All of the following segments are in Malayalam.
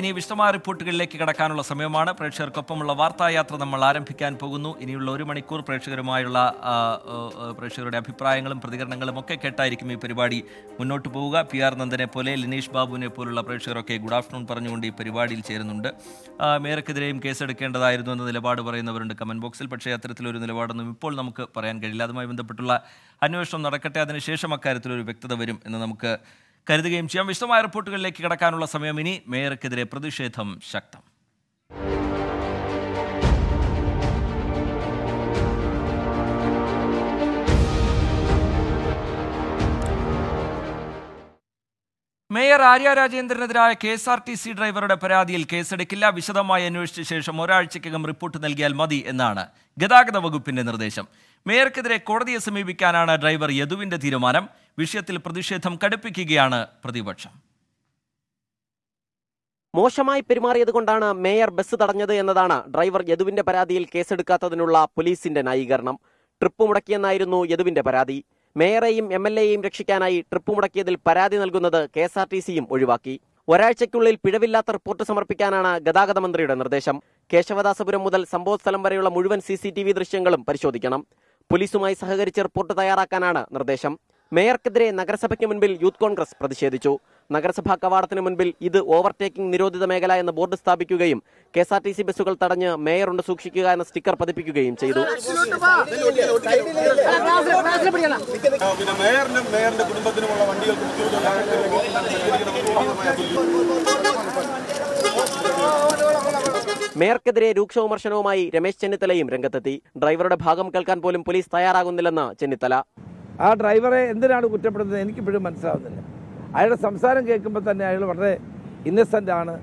ഇനി വിശദമായ റിപ്പോർട്ടുകളിലേക്ക് കടക്കാനുള്ള സമയമാണ് പ്രേക്ഷകർക്കൊപ്പമുള്ള വാർത്തായാത്ര നമ്മൾ ആരംഭിക്കാൻ പോകുന്നു ഇനിയുള്ള ഒരു മണിക്കൂർ പ്രേക്ഷകരുമായുള്ള പ്രേക്ഷകരുടെ അഭിപ്രായങ്ങളും പ്രതികരണങ്ങളും ഒക്കെ കേട്ടായിരിക്കും ഈ പരിപാടി മുന്നോട്ട് പോവുക പി ആർ നന്ദനെ പോലെ ലിനീഷ് ബാബുവിനെ പോലുള്ള പ്രേക്ഷകരൊക്കെ ഗുഡ് ആഫ്റ്റർനൂൺ പറഞ്ഞുകൊണ്ട് ഈ പരിപാടിയിൽ ചേരുന്നുണ്ട് മേയർക്കെതിരെയും കേസെടുക്കേണ്ടതായിരുന്നു എന്ന നിലപാട് പറയുന്നവരുണ്ട് കമന്റ് ബോക്സിൽ പക്ഷേ അത്തരത്തിലൊരു നിലപാടൊന്നും ഇപ്പോൾ നമുക്ക് പറയാൻ കഴിയില്ല അതുമായി ബന്ധപ്പെട്ടുള്ള അന്വേഷണം നടക്കട്ടെ അതിനുശേഷം അക്കാര്യത്തിലൊരു വ്യക്തത വരും എന്ന് നമുക്ക് കരുതുകയും ചെയ്യാം വിശദമായ റിപ്പോർട്ടുകളിലേക്ക് കടക്കാനുള്ള സമയം ഇനി മേയർക്കെതിരെ പ്രതിഷേധം ശക്തം മേയർ ആര്യ രാജേന്ദ്രനെതിരായ K S R T C ഡ്രൈവറുടെ പരാതിയിൽ കേസെടുക്കില്ല വിശദമായി അന്വേഷിച്ച ശേഷം ഒരാഴ്ചയ്ക്കകം റിപ്പോർട്ട് നൽകിയാൽ മതി എന്നാണ് ഗതാഗത വകുപ്പിന്റെ നിർദ്ദേശം മേയർക്കെതിരെ കോടതിയെ സമീപിക്കാനാണ് ഡ്രൈവർ യദുവിന്റെ തീരുമാനം വിഷയത്തിൽ പ്രതിഷേധം കടുപ്പിക്കുകയാണ് പ്രതിപക്ഷം മോശമായി പെരുമാറിയത് കൊണ്ടാണ് മേയർ ബസ് തടഞ്ഞത് എന്നതാണ് ഡ്രൈവർ യദുവിന്റെ പരാതിയിൽ കേസെടുക്കാത്തതിനുള്ള പോലീസിന്റെ ന്യായീകരണം ട്രിപ്പ് മുടക്കിയെന്നായിരുന്നു യദുവിന്റെ പരാതി മേയറെയും എം എൽ എയും രക്ഷിക്കാനായി ട്രിപ്പ് മുടക്കിയതിൽ പരാതി നൽകുന്നത് കെ എസ് ആർ ടി സിയും ഒഴിവാക്കി ഒരാഴ്ചയ്ക്കുള്ളിൽ പിഴവില്ലാത്ത റിപ്പോർട്ട് സമർപ്പിക്കാനാണ് ഗതാഗത മന്ത്രിയുടെ നിർദ്ദേശം കേശവദാസപുരം മുതൽ സംഭവസ്ഥലം വരെയുള്ള മുഴുവൻ സി ദൃശ്യങ്ങളും പരിശോധിക്കണം പോലീസുമായി സഹകരിച്ച് റിപ്പോർട്ട് തയ്യാറാക്കാനാണ് നിർദ്ദേശം മേയർക്കെതിരെ നഗരസഭയ്ക്ക് മുൻപിൽ യൂത്ത് കോൺഗ്രസ് പ്രതിഷേധിച്ചു നഗരസഭാ കവാടത്തിന് മുൻപിൽ ഇത് ഓവർടേക്കിംഗ് നിരോധിത മേഖല എന്ന ബോർഡ് സ്ഥാപിക്കുകയും K S R T C ബസ്സുകൾ തടഞ്ഞ് മേയറുണ്ട് സൂക്ഷിക്കുക എന്ന സ്റ്റിക്കർ പതിപ്പിക്കുകയും ചെയ്തു മേയർക്കെതിരെ രൂക്ഷ വിമർശനവുമായി രമേശ് ചെന്നിത്തലയും രംഗത്തെത്തി ഡ്രൈവറുടെ ഭാഗം കേൾക്കാൻ പോലും പോലീസ് തയ്യാറാകുന്നില്ലെന്ന് ചെന്നിത്തല ആ ഡ്രൈവറെ എന്തിനാണ് കുറ്റപ്പെടുന്നത് എനിക്കിപ്പോഴും മനസ്സിലാവുന്നില്ല അയാളുടെ സംസാരം കേൾക്കുമ്പോൾ തന്നെ അയാൾ വളരെ ഇന്നസെൻ്റ് ആണ്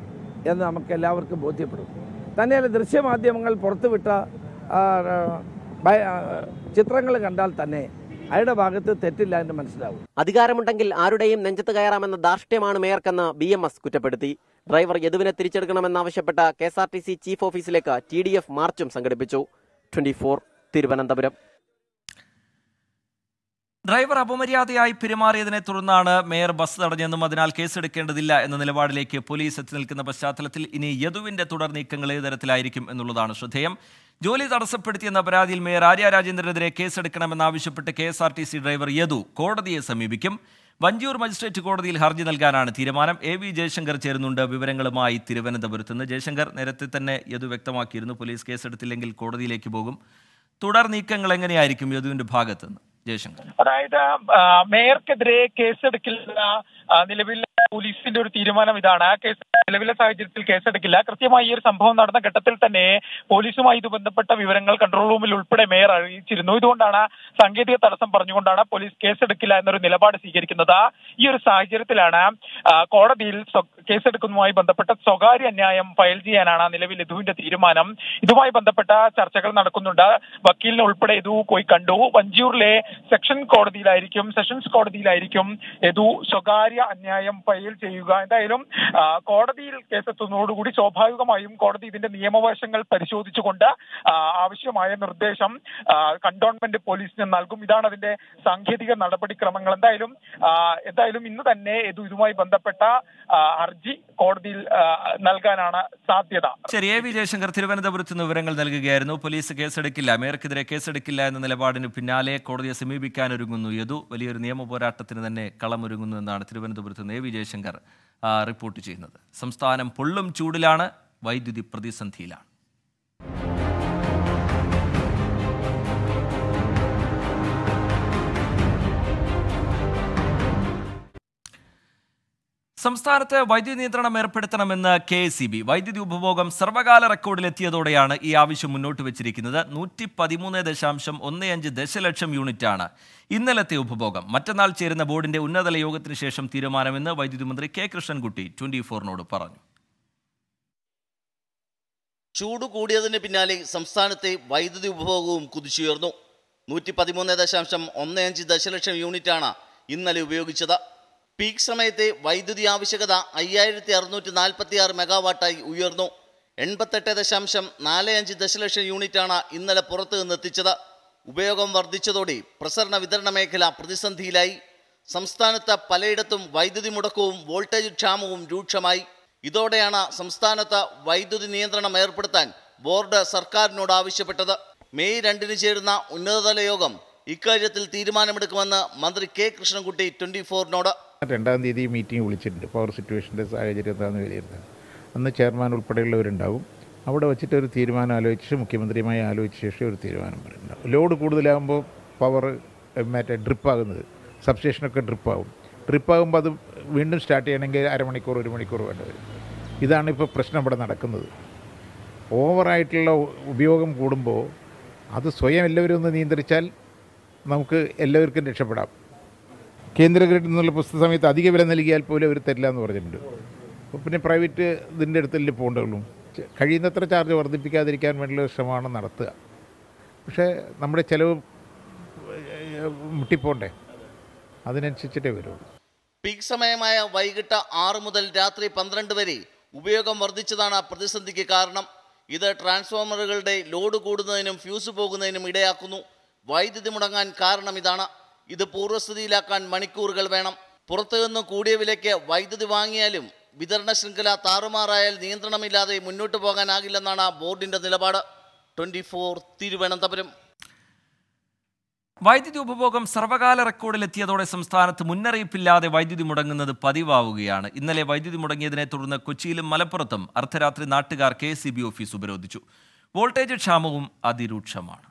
എന്ന് നമുക്ക് എല്ലാവർക്കും ബോധ്യപ്പെടും തന്നെയല്ല ദൃശ്യമാധ്യമങ്ങൾ പുറത്തുവിട്ട ചിത്രങ്ങൾ കണ്ടാൽ തന്നെ അയാളുടെ ഭാഗത്ത് തെറ്റില്ല എന്ന് മനസ്സിലാവും അധികാരമുണ്ടെങ്കിൽ ആരുടെയും നെഞ്ചത്ത് കയറാമെന്ന ധാർഷ്ട്യമാണ് മേയർക്കെന്ന് ബി എം എസ് കുറ്റപ്പെടുത്തി ഡ്രൈവർ യദുവിനെ തിരിച്ചെടുക്കണമെന്നാവശ്യപ്പെട്ട K S R T C chief ഓഫീസിലേക്ക് ടി ഡി എഫ് മാർച്ചും സംഘടിപ്പിച്ചു ട്വന്റി ഫോർ തിരുവനന്തപുരം ഡ്രൈവർ അപമര്യാദയായി പെരുമാറിയതിനെ തുടർന്നാണ് മേയർ ബസ് തടഞ്ഞെന്നും അതിനാൽ കേസെടുക്കേണ്ടതില്ല എന്ന നിലപാടിലേക്ക് പോലീസ് എത്തി നിൽക്കുന്ന പശ്ചാത്തലത്തിൽ ഇനി യദുവിന്റെ തുടർ നീക്കങ്ങൾ ഏത് തരത്തിലായിരിക്കും എന്നുള്ളതാണ് ശ്രദ്ധേയം ജോലി തടസ്സപ്പെടുത്തിയെന്ന പരാതിയിൽ മേയർ ആര്യ രാജേന്ദ്രനെതിരെ കേസെടുക്കണമെന്നാവശ്യപ്പെട്ട് K S R T C driver Yadu കോടതിയെ സമീപിക്കും വഞ്ചിയൂർ മജിസ്ട്രേറ്റ് കോടതിയിൽ ഹർജി നൽകാനാണ് തീരുമാനം എ വി ജയശങ്കർ ചേരുന്നുണ്ട് വിവരങ്ങളുമായി തിരുവനന്തപുരത്ത് നിന്ന് ജയശങ്കർ നേരത്തെ തന്നെ യദു വ്യക്തമാക്കിയിരുന്നു പോലീസ് കേസെടുത്തില്ലെങ്കിൽ കോടതിയിലേക്ക് പോകും തുടർ നീക്കങ്ങൾ എങ്ങനെയായിരിക്കും യദുവിൻ്റെ ഭാഗത്തുനിന്ന് ജയശങ്കർ അതായത് മേയർക്കെതിരെ കേസെടുക്കില്ല നിലവിലെ പോലീസിന്റെ ഒരു തീരുമാനം ഇതാണ് ആ കേസ് നിലവിലെ സാഹചര്യത്തിൽ കേസെടുക്കില്ല കൃത്യമായി ഈ ഒരു സംഭവം നടന്ന ഘട്ടത്തിൽ തന്നെ പോലീസുമായി ഇത് ബന്ധപ്പെട്ട വിവരങ്ങൾ കൺട്രോൾ റൂമിൽ ഉൾപ്പെടെ മേയർ അറിയിച്ചിരുന്നു ഇതുകൊണ്ടാണ് സാങ്കേതിക തടസ്സം പറഞ്ഞുകൊണ്ടാണ് പോലീസ് കേസെടുക്കില്ല എന്നൊരു നിലപാട് സ്വീകരിക്കുന്നത് ഈ ഒരു സാഹചര്യത്തിലാണ് കോടതിയിൽ കേസെടുക്കുന്നതുമായി ബന്ധപ്പെട്ട സ്വകാര്യ അന്യായം ഫയൽ ചെയ്യാനാണ് നിലവിൽ ഇതുവിന്റെ തീരുമാനം ഇതുമായി ബന്ധപ്പെട്ട ചർച്ചകൾ നടക്കുന്നുണ്ട് വക്കീലിനെ ഉൾപ്പെടെ ഇതു പോയി കണ്ടു വഞ്ചിയൂരിലെ സെക്ഷൻ കോടതിയിലായിരിക്കും സെഷൻസ് കോടതിയിലായിരിക്കും ഇതു സ്വകാര്യ അന്യായം ഫയൽ ഫയൽ ചെയ്യുക എന്തായാലും കോടതിയിൽ കേസെത്തുന്നതോടുകൂടി സ്വാഭാവികമായും കോടതി ഇതിന്റെ നിയമവശങ്ങൾ പരിശോധിച്ചുകൊണ്ട് ആവശ്യമായ നിർദ്ദേശം കണ്ടോൺമെന്റ് പോലീസിന് നൽകും ഇതാണ് അതിന്റെ സാങ്കേതിക നടപടിക്രമങ്ങൾ എന്തായാലും എന്തായാലും ഇന്ന് തന്നെ ഇതുമായി ബന്ധപ്പെട്ട ഹർജി കോടതിയിൽ നൽകാനാണ് സാധ്യത ശരി വിജയശങ്കർ ജയശങ്കർ തിരുവനന്തപുരത്ത് നിന്ന് വിവരങ്ങൾ നൽകുകയായിരുന്നു പോലീസ് കേസെടുക്കില്ല മേയർക്കെതിരെ കേസെടുക്കില്ല എന്ന നിലപാടിന് പിന്നാലെ കോടതിയെ സമീപിക്കാനൊരുങ്ങുന്നു യദു വലിയൊരു നിയമ പോരാട്ടത്തിന് തന്നെ കളമൊരുങ്ങുന്നു എന്നാണ് തിരുവനന്തപുരത്ത് നിന്ന് എ ജയശങ്കർ റിപ്പോർട്ട് ചെയ്യുന്നത് സംസ്ഥാനം പൊള്ളും ചൂടിലാണ് വൈദ്യുതി പ്രതിസന്ധിയിലാണ് സംസ്ഥാനത്ത് വൈദ്യുതി നിയന്ത്രണം ഏർപ്പെടുത്തണമെന്ന് കെ എസ് സി ബി വൈദ്യുതി ഉപഭോഗം സർവകാല റെക്കോർഡിലെത്തിയതോടെയാണ് ഈ ആവശ്യം മുന്നോട്ട് വെച്ചിരിക്കുന്നത് നൂറ്റി പതിമൂന്ന് ദശാംശം ഒന്ന് അഞ്ച് ദശലക്ഷം യൂണിറ്റാണ് ഇന്നലത്തെ ഉപഭോഗം മറ്റന്നാൾ ചേരുന്ന ബോർഡിന്റെ ഉന്നതല യോഗത്തിന് ശേഷം തീരുമാനമെന്ന് വൈദ്യുതി മന്ത്രി കെ കൃഷ്ണൻകുട്ടി ട്വന്റി ഫോറിനോട് പറഞ്ഞു ചൂട് കൂടിയതിന് പിന്നാലെ സംസ്ഥാനത്തെ വൈദ്യുതി ഉപഭോഗവും കുതിച്ചുയർന്നു നൂറ്റി പതിമൂന്ന് ദശാംശം ഒന്ന് അഞ്ച് ദശലക്ഷം യൂണിറ്റാണ് ഇന്നലെ ഉപയോഗിച്ചത് പീക്ക് സമയത്തെ വൈദ്യുതി ആവശ്യകത അയ്യായിരത്തി അറുന്നൂറ്റി നാൽപ്പത്തി ആറ് മെഗാവാട്ടായി ഉയർന്നു എൺപത്തെട്ട് ദശാംശം നാല് അഞ്ച് ദശലക്ഷം യൂണിറ്റാണ് ഇന്നലെ പുറത്തു നിന്നെത്തിച്ചത് ഉപയോഗം വർദ്ധിച്ചതോടെ പ്രസരണ വിതരണ മേഖല പ്രതിസന്ധിയിലായി സംസ്ഥാനത്ത് പലയിടത്തും വൈദ്യുതി മുടക്കവും വോൾട്ടേജ് ക്ഷാമവും രൂക്ഷമായി ഇതോടെയാണ് സംസ്ഥാനത്ത് വൈദ്യുതി നിയന്ത്രണം ഏർപ്പെടുത്താൻ ബോർഡ് സർക്കാരിനോട് ആവശ്യപ്പെട്ടത് മെയ് രണ്ടിന് ചേരുന്ന ഉന്നതതല യോഗം ഇക്കാര്യത്തിൽ തീരുമാനമെടുക്കുമെന്ന് മന്ത്രി കെ കൃഷ്ണൻകുട്ടി ട്വന്റി ഫോറിനോട് രണ്ടാം തീയതി മീറ്റിംഗ് വിളിച്ചിട്ടുണ്ട് പവർ സിറ്റുവേഷൻ്റെ സാഹചര്യം എന്താണെന്ന് വിലയിരുത്താൻ അന്ന് ചെയർമാൻ ഉൾപ്പെടെയുള്ളവരുണ്ടാവും അവിടെ വെച്ചിട്ട് ഒരു തീരുമാനം ആലോചിച്ച് മുഖ്യമന്ത്രിയുമായി ആലോചിച്ച ശേഷം ഒരു തീരുമാനം വരുന്നുണ്ടാവും ലോഡ് കൂടുതലാകുമ്പോൾ പവർ മറ്റേ ഡ്രിപ്പാകുന്നത് സബ്സ്റ്റേഷനൊക്കെ ഡ്രിപ്പാകും ഡ്രിപ്പാകുമ്പോൾ അത് വീണ്ടും സ്റ്റാർട്ട് ചെയ്യണമെങ്കിൽ അരമണിക്കൂർ ഒരു മണിക്കൂർ വേണ്ട വരും ഇതാണ് ഇപ്പോൾ പ്രശ്നം ഇവിടെ നടക്കുന്നത് ഓവറായിട്ടുള്ള ഉപയോഗം കൂടുമ്പോൾ അത് സ്വയം എല്ലാവരും ഒന്ന് നിയന്ത്രിച്ചാൽ നമുക്ക് എല്ലാവർക്കും രക്ഷപ്പെടാം കേന്ദ്ര ഗ്രിഡിൽ നിന്നുള്ള പുസ്തക സമയത്ത് അധിക വില നൽകിയാൽ പോലും അവർ തരില്ല എന്ന് പറഞ്ഞിട്ടുണ്ട് അപ്പോൾ പിന്നെ പ്രൈവറ്റ് ഇതിൻ്റെ അടുത്തല്ലേ പോകേണ്ടുള്ളൂ കഴിയുന്നത്ര ചാർജ് വർദ്ധിപ്പിക്കാതിരിക്കാൻ വേണ്ടിയുള്ള ശ്രമമാണ് നടത്തുക പക്ഷേ നമ്മുടെ ചിലവ് മുട്ടിപ്പോണ്ടേ അതിനനുസരിച്ചിട്ടേ വരുള്ളൂ പീക്ക് സമയമായ വൈകിട്ട് ആറ് മുതൽ രാത്രി പന്ത്രണ്ട് വരെ ഉപയോഗം വർദ്ധിച്ചതാണ് പ്രതിസന്ധിക്ക് കാരണം ഇത് ട്രാൻസ്ഫോമറുകളുടെ ലോഡ് കൂടുന്നതിനും ഫ്യൂസ് പോകുന്നതിനും ഇടയാക്കുന്നു വൈദ്യുതി മുടങ്ങാൻ കാരണം ഇതാണ് ഇത് പൂർവ്വസ്ഥിതിയിലാക്കാൻ മണിക്കൂറുകൾ വേണം പുറത്തുനിന്ന് കൂടിയ വിലയ്ക്ക് വൈദ്യുതി വാങ്ങിയാലും വിതരണ ശൃംഖല താറുമാറായാൽ നിയന്ത്രണമില്ലാതെ മുന്നോട്ട് പോകാനാകില്ലെന്നാണ് ബോർഡിന്റെ നിലപാട് ട്വന്റി ഫോർ തിരുവനന്തപുരം വൈദ്യുതി ഉപഭോഗം സർവകാല റെക്കോർഡിലെത്തിയതോടെ സംസ്ഥാനത്ത് മുന്നറിയിപ്പില്ലാതെ വൈദ്യുതി മുടങ്ങുന്നത് പതിവാവുകയാണ് ഇന്നലെ വൈദ്യുതി മുടങ്ങിയതിനെ തുടർന്ന് കൊച്ചിയിലും മലപ്പുറത്തും അർദ്ധരാത്രി നാട്ടുകാർ കെ ഓഫീസ് ഉപരോധിച്ചു വോൾട്ടേജ് ക്ഷാമവും അതിരൂക്ഷമാണ്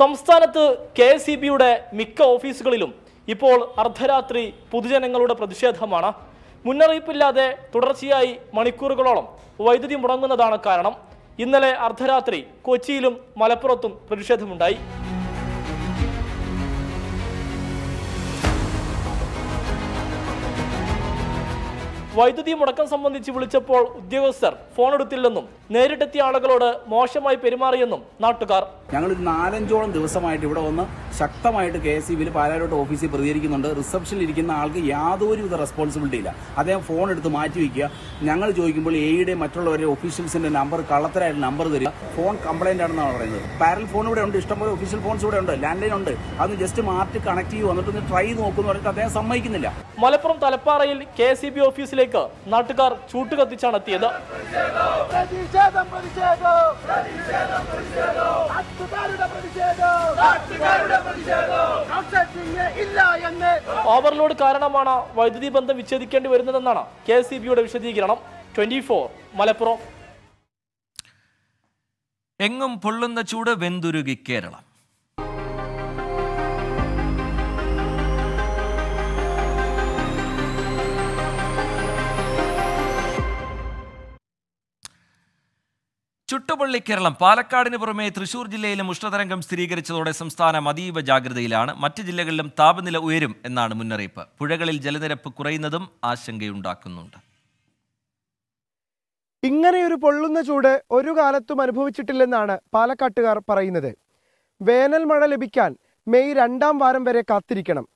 സംസ്ഥാനത്ത് കെ എസ് ഇ ബിയുടെ മിക്ക ഓഫീസുകളിലും ഇപ്പോൾ അർദ്ധരാത്രി പൊതുജനങ്ങളുടെ പ്രതിഷേധമാണ് മുന്നറിയിപ്പില്ലാതെ തുടർച്ചയായി മണിക്കൂറുകളോളം വൈദ്യുതി മുടങ്ങുന്നതാണ് കാരണം ഇന്നലെ അർദ്ധരാത്രി കൊച്ചിയിലും മലപ്പുറത്തും പ്രതിഷേധമുണ്ടായി വൈദ്യുതി മുടക്കം സംബന്ധിച്ച് വിളിച്ചപ്പോൾ ഉദ്യോഗസ്ഥർ ഫോൺ എടുത്തില്ലെന്നും നേരിട്ടെത്തിയ ആളുകളോട് മോശമായി പെരുമാറിയെന്നും നാട്ടുകാർ ഞങ്ങൾ നാലഞ്ചോളം ദിവസമായിട്ട് ഇവിടെ വന്ന് ശക്തമായിട്ട് കെ എസ് ഇ പാലാരോട്ട് ഓഫീസിൽ പ്രതികരിക്കുന്നുണ്ട് റിസപ്ഷനിൽ ഇരിക്കുന്ന ആൾക്ക് യാതൊരുവിധ റെസ്പോൺസിബിലിറ്റി ഇല്ല അദ്ദേഹം ഫോൺ എടുത്ത് മാറ്റി വയ്ക്കുക ഞങ്ങൾ ചോദിക്കുമ്പോൾ എയുടെ മറ്റുള്ളവരുടെ ഓഫീഷ്യൽസിന്റെ നമ്പർ കള്ളത്തരായിട്ട് നമ്പർ തരിക ഫോൺ കംപ്ലൈന്റ് ആണെന്നാണ് പറയുന്നത് പാരൽ ഫോൺ ഇവിടെ ഉണ്ട് ഇഷ്ടംപോലെ ഓഫീഷ്യൽ ഫോൺസ് ഇവിടെ ഉണ്ട് ലാൻഡ് ലൈൻ ഉണ്ട് അത് ജസ്റ്റ് മാറ്റി കണക്ട് ചെയ്ത് എന്നിട്ട് ട്രൈ നോക്കുന്നവർക്ക് അദ്ദേഹം സമ്മതിക്കുന്നില്ല മലപ്പുറം തലപ്പാറയിൽ കെ ഓഫീസിലെ സ്ഥലത്തേക്ക് നാട്ടുകാർ ചൂട്ടുകത്തിച്ചാണ് എത്തിയത് ഓവർലോഡ് കാരണമാണ് വൈദ്യുതി ബന്ധം വിച്ഛേദിക്കേണ്ടി വരുന്നതെന്നാണ് കെ സി ബിയുടെ വിശദീകരണം ട്വന്റി ഫോർ മലപ്പുറം എങ്ങും പൊള്ളുന്ന ചൂട് വെന്തുരുകി കേരളം ചുട്ടുപള്ളി കേരളം പാലക്കാടിന് പുറമെ തൃശൂർ ജില്ലയിലും ഉഷ്ണതരംഗം സ്ഥിരീകരിച്ചതോടെ സംസ്ഥാനം അതീവ ജാഗ്രതയിലാണ് മറ്റ് ജില്ലകളിലും താപനില ഉയരും എന്നാണ് മുന്നറിയിപ്പ് പുഴകളിൽ ജലനിരപ്പ് കുറയുന്നതും ആശങ്കയുണ്ടാക്കുന്നുണ്ട് ഇങ്ങനെയൊരു പൊള്ളുന്ന ചൂട് ഒരു കാലത്തും അനുഭവിച്ചിട്ടില്ലെന്നാണ് പാലക്കാട്ടുകാർ പറയുന്നത് വേനൽ മഴ ലഭിക്കാൻ മെയ് രണ്ടാം വാരം വരെ കാത്തിരിക്കണം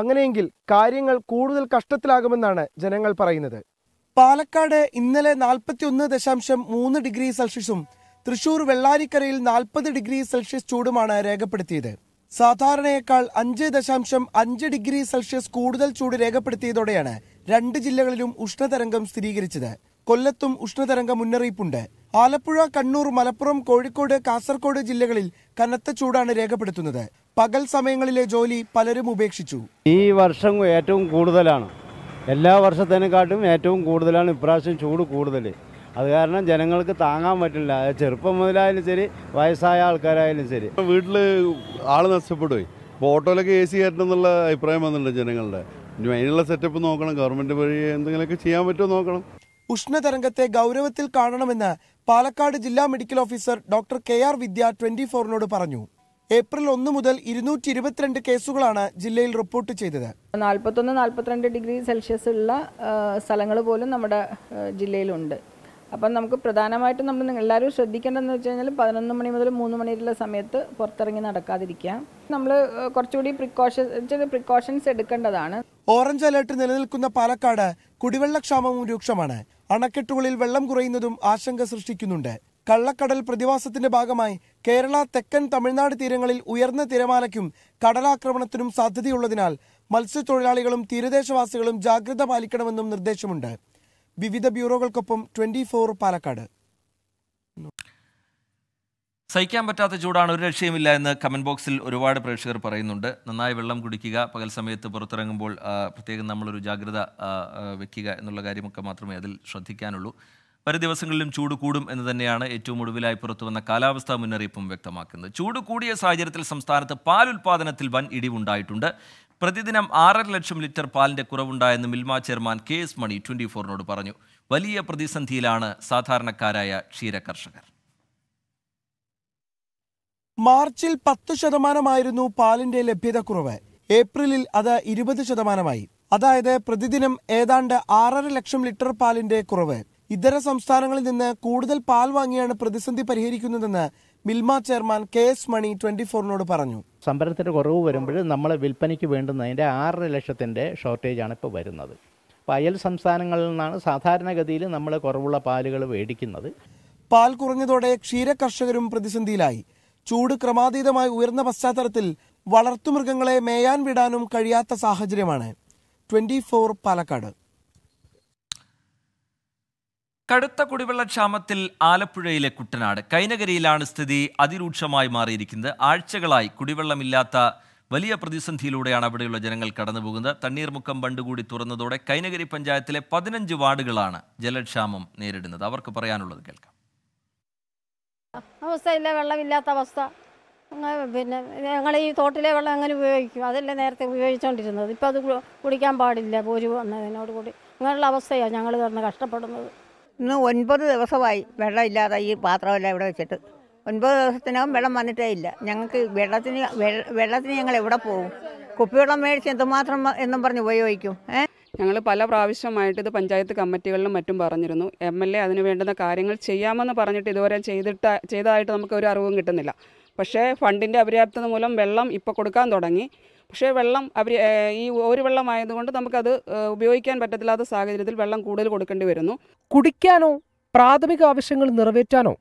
അങ്ങനെയെങ്കിൽ കാര്യങ്ങൾ കൂടുതൽ കഷ്ടത്തിലാകുമെന്നാണ് ജനങ്ങൾ പറയുന്നത് പാലക്കാട് ഇന്നലെ ഒന്ന് ദശാംശം മൂന്ന് ഡിഗ്രി സെൽഷ്യസും തൃശൂർ വെള്ളാരിക്കരയിൽ നാൽപ്പത് ഡിഗ്രി സെൽഷ്യസ് ചൂടുമാണ് രേഖപ്പെടുത്തിയത് സാധാരണയേക്കാൾ അഞ്ച് ദശാംശം അഞ്ച് ഡിഗ്രി സെൽഷ്യസ് കൂടുതൽ ചൂട് രേഖപ്പെടുത്തിയതോടെയാണ് രണ്ട് ജില്ലകളിലും ഉഷ്ണതരംഗം സ്ഥിരീകരിച്ചത് കൊല്ലത്തും ഉഷ്ണതരംഗ മുന്നറിയിപ്പുണ്ട് ആലപ്പുഴ കണ്ണൂർ മലപ്പുറം കോഴിക്കോട് കാസർകോട് ജില്ലകളിൽ കനത്ത ചൂടാണ് രേഖപ്പെടുത്തുന്നത് പകൽ സമയങ്ങളിലെ ജോലി പലരും ഉപേക്ഷിച്ചു ഈ വർഷം ഏറ്റവും കൂടുതലാണ് എല്ലാ വർഷത്തേനെക്കാട്ടും ഏറ്റവും കൂടുതലാണ് ഇപ്രാവശ്യം ചൂട് കൂടുതൽ അത് കാരണം ജനങ്ങൾക്ക് താങ്ങാൻ പറ്റില്ല ചെറുപ്പം മുതലായാലും ശരി വയസ്സായ ആൾക്കാരായാലും ശരി വീട്ടിൽ ആൾ നഷ്ടപ്പെടുപോയി ഇപ്പോൾ ഓട്ടോയിലൊക്കെ എ സി കയറ്റണം എന്നുള്ള അഭിപ്രായം വന്നിട്ടുണ്ട് ജനങ്ങളുടെ അതിനുള്ള സെറ്റപ്പ് നോക്കണം ഗവൺമെന്റ് വഴി എന്തെങ്കിലുമൊക്കെ ചെയ്യാൻ പറ്റുമോ നോക്കണം ഉഷ്ണതരംഗത്തെ ഗൗരവത്തിൽ കാണണമെന്ന് പാലക്കാട് ജില്ലാ medical officer doctor K R Vidya twenty ഫോറിനോട് പറഞ്ഞു ഏപ്രിൽ ഒന്ന് മുതൽ ഇരുന്നൂറ്റി ഇരുപത്തിരണ്ട് കേസുകളാണ് ജില്ലയിൽ റിപ്പോർട്ട് ചെയ്തത് നാൽപ്പത്തൊന്ന് നാൽപ്പത്തിരണ്ട് ഡിഗ്രി സെൽഷ്യസ് ഉള്ള സ്ഥലങ്ങൾ പോലും നമ്മുടെ ജില്ലയിലുണ്ട് അപ്പം നമുക്ക് പ്രധാനമായിട്ടും നമ്മൾ എല്ലാവരും ശ്രദ്ധിക്കേണ്ടതെന്ന് വെച്ച് കഴിഞ്ഞാൽ പതിനൊന്ന് മണി മുതൽ മൂന്ന് മണിയുള്ള സമയത്ത് പുറത്തിറങ്ങി നടക്കാതിരിക്കാം നമ്മൾ കുറച്ചുകൂടി പ്രിക്കോഷൻ പ്രിക്കോഷൻസ് എടുക്കേണ്ടതാണ് ഓറഞ്ച് അലേർട്ട് നിലനിൽക്കുന്ന പാലക്കാട് കുടിവെള്ളക്ഷാമവും രൂക്ഷമാണ് അണക്കെട്ടുകളിൽ വെള്ളം കുറയുന്നതും ആശങ്ക സൃഷ്ടിക്കുന്നുണ്ട് കള്ളക്കടൽ പ്രതിഭാസത്തിന്റെ ഭാഗമായി കേരള തെക്കൻ തമിഴ്നാട് തീരങ്ങളിൽ ഉയർന്ന തിരമാലയ്ക്കും കടലാക്രമണത്തിനും സാധ്യതയുള്ളതിനാൽ മത്സ്യത്തൊഴിലാളികളും തീരദേശവാസികളും ജാഗ്രത പാലിക്കണമെന്നും നിർദ്ദേശമുണ്ട് വിവിധ ബ്യൂറോകൾക്കൊപ്പം ട്വന്റി ഫോർ പാലക്കാട് സഹിക്കാൻ പറ്റാത്ത ചൂടാണ് ഒരു രക്ഷയുമില്ല എന്ന് കമൻറ്റ് ബോക്സിൽ ഒരുപാട് പ്രേക്ഷകർ പറയുന്നുണ്ട് നന്നായി വെള്ളം കുടിക്കുക പകൽ സമയത്ത് പുറത്തിറങ്ങുമ്പോൾ പ്രത്യേകം നമ്മളൊരു ജാഗ്രത വെക്കുക എന്നുള്ള കാര്യമൊക്കെ മാത്രമേ അതിൽ ശ്രദ്ധിക്കാനുള്ളൂ വരും ദിവസങ്ങളിലും ചൂട് കൂടും എന്ന് തന്നെയാണ് ഏറ്റവും ഒടുവിലായി പുറത്തുവന്ന കാലാവസ്ഥാ മുന്നറിയിപ്പും വ്യക്തമാക്കുന്നത് ചൂട് കൂടിയ സാഹചര്യത്തിൽ സംസ്ഥാനത്ത് പാൽ ഉൽപ്പാദനത്തിൽ വൻ ഇടിവുണ്ടായിട്ടുണ്ട് പ്രതിദിനം ആറര ലക്ഷം ലിറ്റർ പാലിൻ്റെ കുറവുണ്ടായെന്ന് Milma chairman K S Mani twenty ഫോറിനോട് പറഞ്ഞു വലിയ പ്രതിസന്ധിയിലാണ് സാധാരണക്കാരായ ക്ഷീരകർഷകർ മാർച്ചിൽ പത്ത് ശതമാനമായിരുന്നു പാലിന്റെ ലഭ്യതക്കുറവ് ഏപ്രിലിൽ അത് ഇരുപത് ശതമാനമായി അതായത് പ്രതിദിനം ഏതാണ്ട് ആറര ലക്ഷം ലിറ്റർ പാലിന്റെ കുറവ് ഇതര സംസ്ഥാനങ്ങളിൽ നിന്ന് കൂടുതൽ പാൽ വാങ്ങിയാണ് പ്രതിസന്ധി പരിഹരിക്കുന്നതെന്ന് Milma chairman K S Mani twenty ഫോറിനോട് പറഞ്ഞു സംഭരണത്തിന്റെ കുറവ് വരുമ്പോൾ നമ്മൾ വിൽപ്പനയ്ക്ക് വേണ്ടുന്നതിന്റെ ആറര ലക്ഷത്തിന്റെ ഷോർട്ടേജ് ആണ് ഇപ്പോൾ വരുന്നത് അയൽ സംസ്ഥാനങ്ങളിൽ നിന്നാണ് സാധാരണഗതിയിൽ നമ്മൾ കുറവുള്ള പാലുകൾ മേടിക്കുന്നത് പാൽ കുറഞ്ഞതോടെ ക്ഷീര കർഷകരും പ്രതിസന്ധിയിലായി ചൂട് ക്രമാതീതമായി ഉയർന്ന പശ്ചാത്തലത്തിൽ വളർത്തുമൃഗങ്ങളെ മേയാൻ വിടാനും കഴിയാത്ത സാഹചര്യമാണ് ട്വന്റി ഫോർ പാലക്കാട് കടുത്ത കുടിവെള്ള ക്ഷാമത്തിൽ ആലപ്പുഴയിലെ കുട്ടനാട് കൈനകരിയിലാണ് സ്ഥിതി അതിരൂക്ഷമായി മാറിയിരിക്കുന്നത് ആഴ്ചകളായി കുടിവെള്ളമില്ലാത്ത വലിയ പ്രതിസന്ധിയിലൂടെയാണ് അവിടെയുള്ള ജനങ്ങൾ കടന്നുപോകുന്നത് തണ്ണീർമുക്കം ബണ്ട് കൂടി തുറന്നതോടെ കൈനകരി പഞ്ചായത്തിലെ പതിനഞ്ച് വാർഡുകളാണ് ജലക്ഷാമം നേരിടുന്നത് അവർക്ക് പറയാനുള്ളത് കേൾക്കാം അവസ്ഥയില്ല വെള്ളമില്ലാത്ത അവസ്ഥ പിന്നെ ഞങ്ങൾ ഈ തോട്ടിലെ വെള്ളം അങ്ങനെ ഉപയോഗിക്കും അതല്ലേ നേരത്തെ ഉപയോഗിച്ചുകൊണ്ടിരുന്നത് ഇപ്പം അത് കുടിക്കാൻ പാടില്ല പോരു വന്നതിനോട് കൂടി അങ്ങനെയുള്ള അവസ്ഥയാണ് ഞങ്ങൾ കിടന്ന് കഷ്ടപ്പെടുന്നത് ഇന്ന് ഒൻപത് ദിവസമായി വെള്ളമില്ലാതെ ഈ പാത്രമെല്ലാം ഇവിടെ വെച്ചിട്ട് ഒൻപത് ദിവസത്തിനകം വെള്ളം വന്നിട്ടേ ഇല്ല ഞങ്ങൾക്ക് വെള്ളത്തിന് വെള്ളത്തിന് ഞങ്ങൾ എവിടെ പോകും കുപ്പിവെള്ളം മേടിച്ച് എന്തുമാത്രം എന്നും പറഞ്ഞ് ഉപയോഗിക്കും ഏ ഞങ്ങൾ പല പ്രാവശ്യമായിട്ട് ഇത് പഞ്ചായത്ത് കമ്മിറ്റികളിലും മറ്റും പറഞ്ഞിരുന്നു എം എൽ എ അതിന് വേണ്ടുന്ന കാര്യങ്ങൾ ചെയ്യാമെന്ന് പറഞ്ഞിട്ട് ഇതുവരെ ചെയ്തിട്ട് ചെയ്തതായിട്ട് നമുക്ക് ഒരു അറിവും കിട്ടുന്നില്ല പക്ഷേ ഫണ്ടിൻ്റെ അപര്യാപ്തത മൂലം വെള്ളം ഇപ്പോൾ കൊടുക്കാൻ തുടങ്ങി പക്ഷേ വെള്ളം അവർ ഈ ഒരു വെള്ളമായതുകൊണ്ട് നമുക്കത് ഉപയോഗിക്കാൻ പറ്റത്തില്ലാത്ത സാഹചര്യത്തിൽ വെള്ളം കൂടുതൽ കൊടുക്കേണ്ടി വരുന്നു കുടിക്കാനോ പ്രാഥമിക ആവശ്യങ്ങൾ നിറവേറ്റാനോ